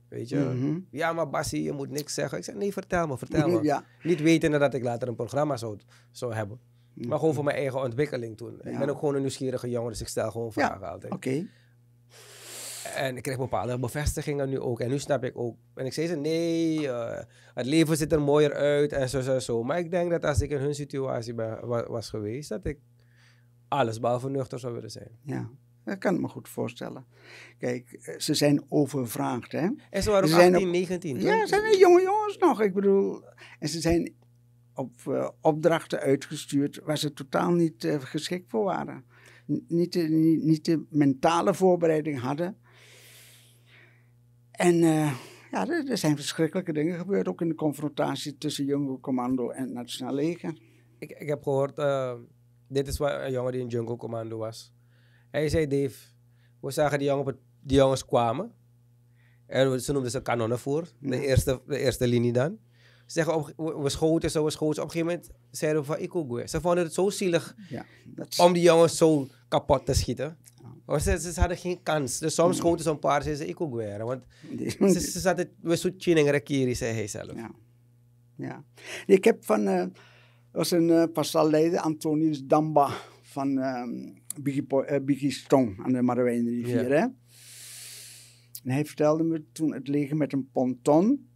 Weet je, mhm. ja, maar Bassi, je moet niks zeggen. Ik zei, nee, vertel me, vertel me. Niet weten dat ik later een programma zou, zou hebben. Maar gewoon hm. voor mijn eigen ontwikkeling toen. Ik ben ook gewoon een nieuwsgierige jongen, dus ik stel gewoon vragen altijd. Oké. En ik kreeg bepaalde bevestigingen nu ook. En nu snap ik ook. En ik zei ze: nee, eh, het leven ziet er mooier uit en zo, zo, zo. Maar ik denk dat als ik in hun situatie was, geweest, dat ik alles behalve nuchter zou willen zijn. Ja. Dat kan ik me goed voorstellen. Kijk, eh, ze zijn overvraagd, hè. En ze waren op, 19, Ja, ze zijn jonge jongens nog. Ik bedoel, en ze zijn op eh, opdrachten uitgestuurd waar ze totaal niet geschikt voor waren. niet, de, niet, niet de mentale voorbereiding hadden en eh, ja, er, zijn verschrikkelijke dingen gebeurd, ook in de confrontatie tussen Jungle Commando en het Nationaal Leger. Ik, ik heb gehoord, ehm, dit is waar een jongen die in Jungle Commando was. Hij zei, Dave, we zagen die, jongen, die jongens kwamen. En ze noemden ze kanonnen voor, de, eerste, de eerste linie dan. Ze zeggen, op, we schoten zo, we schoten. Op een gegeven moment zeiden we van weer. Ze vonden het zo zielig ja, om die jongens zo kapot te schieten ze, ze, hadden geen kans. Dus soms schoten ze een paar, zei ze, ik ook weer. Want ze, ze zaten, we zoet in kiri, zei hij zelf. Ja. ja. Ik heb van, uh, was een uh, eh, pastalleider, Antonius Damba, van um, Biggie, uh, aan de Marowijnrivier. Ja. En hij vertelde me toen het leger met een ponton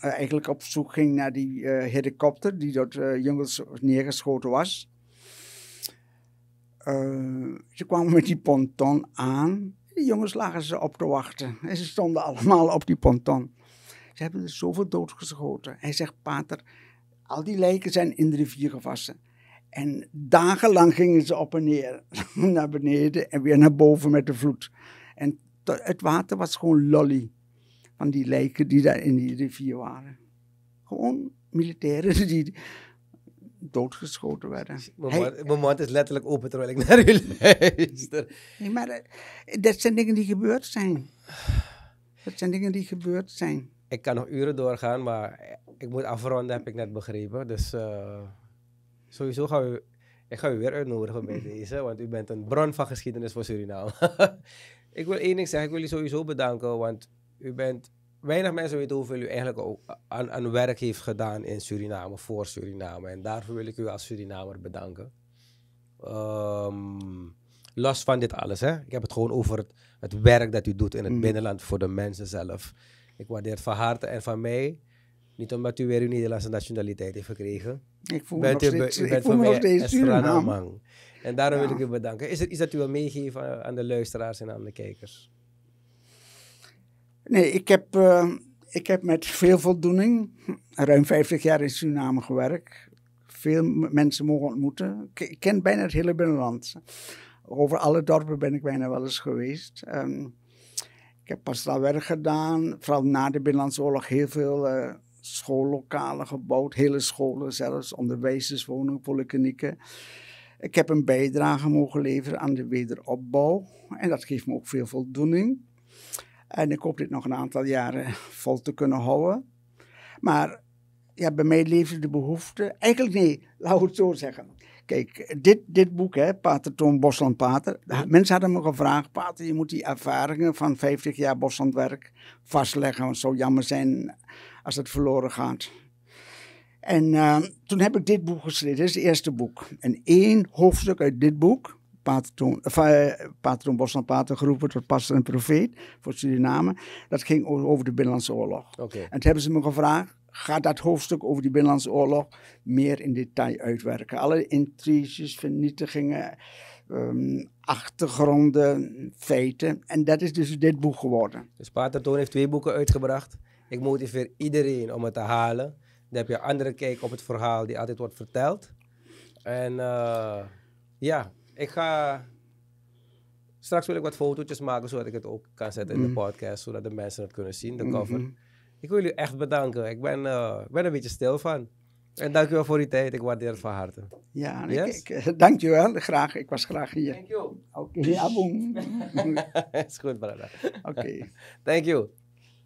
eigenlijk op zoek ging naar die helikopter die door de jongens neergeschoten was. Eh, ze kwamen met die ponton aan. De jongens lagen ze op te wachten. En ze stonden allemaal op die ponton. Ze hebben er zoveel doodgeschoten. Hij zegt, pater, al die lijken zijn in de rivier gewassen. En dagenlang gingen ze op en neer. naar beneden en weer naar boven met de vloed. En het water was gewoon lolly. Van die lijken die daar in die rivier waren. Gewoon militairen die doodgeschoten werden. Mijn mond is letterlijk open terwijl ik naar u luister. Nee, maar eh, dat zijn dingen die gebeurd zijn. Dat zijn dingen die gebeurd zijn. Ik kan nog uren doorgaan, maar eh, ik moet afronden, heb ik net begrepen. Dus eh, sowieso ga we ik ga u weer uitnodigen bij mm. deze, want u bent een bron van geschiedenis voor Suriname. ik wil één ding zeggen, ik wil u sowieso bedanken, want u bent weinig mensen weten hoeveel u eigenlijk ook aan, aan werk heeft gedaan in Suriname, voor Suriname. En daarvoor wil ik u als Surinamer bedanken. Um, los van dit alles, hè. Ik heb het gewoon over het, het werk dat u doet in het mm. binnenland voor de mensen zelf. Ik waardeer het van harte en van mij. Niet omdat u weer uw Nederlandse nationaliteit heeft gekregen. Ik voel bent me nog steeds, u, u bent van mij En daarom wil ik u bedanken. Is er iets dat u wil meegeven aan de luisteraars en aan de kijkers? Nee, ik heb, eh, ik heb met veel voldoening ruim 50 jaar in Suriname gewerkt. Veel mensen mogen ontmoeten. Ik ken bijna het hele binnenland. Over alle dorpen ben ik bijna wel eens geweest. Ehm, ik heb pas pastoraal werk gedaan. Vooral na de Binnenlandse Oorlog heel veel eh, schoollokalen gebouwd. Hele scholen zelfs, onderwijzerswoningen, polyklinieken. Ik heb een bijdrage mogen leveren aan de wederopbouw. En dat geeft me ook veel voldoening. En ik hoop dit nog een aantal jaren vol te kunnen houden. Maar ja, bij mij leefde de behoefte. Eigenlijk nee, laat het zo zeggen. Kijk, dit, dit boek, hè, Pater Toon Bosland Pater. Mensen hadden me gevraagd: Pater, je moet die ervaringen van 50 jaar Boslandwerk vastleggen. Want het zou jammer zijn als het verloren gaat. En ehm, toen heb ik dit boek geschreven. Dit is het eerste boek. En één hoofdstuk uit dit boek pater, toen, enfin, pater geroepen tot pastor en profeet voor Suriname. Dat ging over de Binnenlandse Oorlog. En toen hebben ze me gevraagd, ga dat hoofdstuk over die Binnenlandse Oorlog meer in detail uitwerken. Alle intriges, vernietigingen, ehm, achtergronden, feiten. En dat is dus dit boek geworden. Dus Pater heeft twee boeken uitgebracht. Ik motiveer iedereen om het te halen. Dan heb je een andere kijk op het verhaal die altijd wordt verteld. En eh, ja, ik ga... Straks wil ik wat fotootjes maken, zodat ik het ook kan zetten in de mhm. podcast. Zodat de mensen het kunnen zien, de mhm. cover. Ik wil jullie echt bedanken. Ik ben, eh, ben een beetje stil van. En dankjewel voor die tijd. Ik waardeer het van harte. Ja, yes? ik, ik, eh, dankjewel. Graag. Ik was graag hier. Thank you. Oké, okay. ja, boem. Is goed, brother. Oké. Thank you.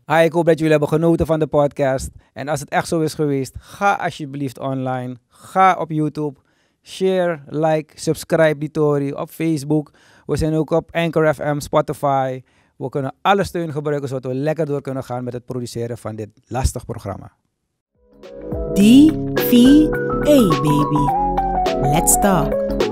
Hi, ik hoop dat jullie hebben genoten van de podcast. En als het echt zo is geweest, ga alsjeblieft online. Ga op YouTube. Share, like, subscribe die Tory op Facebook. We zijn ook op Anchor FM, Spotify. We kunnen alle steun gebruiken zodat we lekker door kunnen gaan met het produceren van dit lastig programma. DVA baby. Let's talk.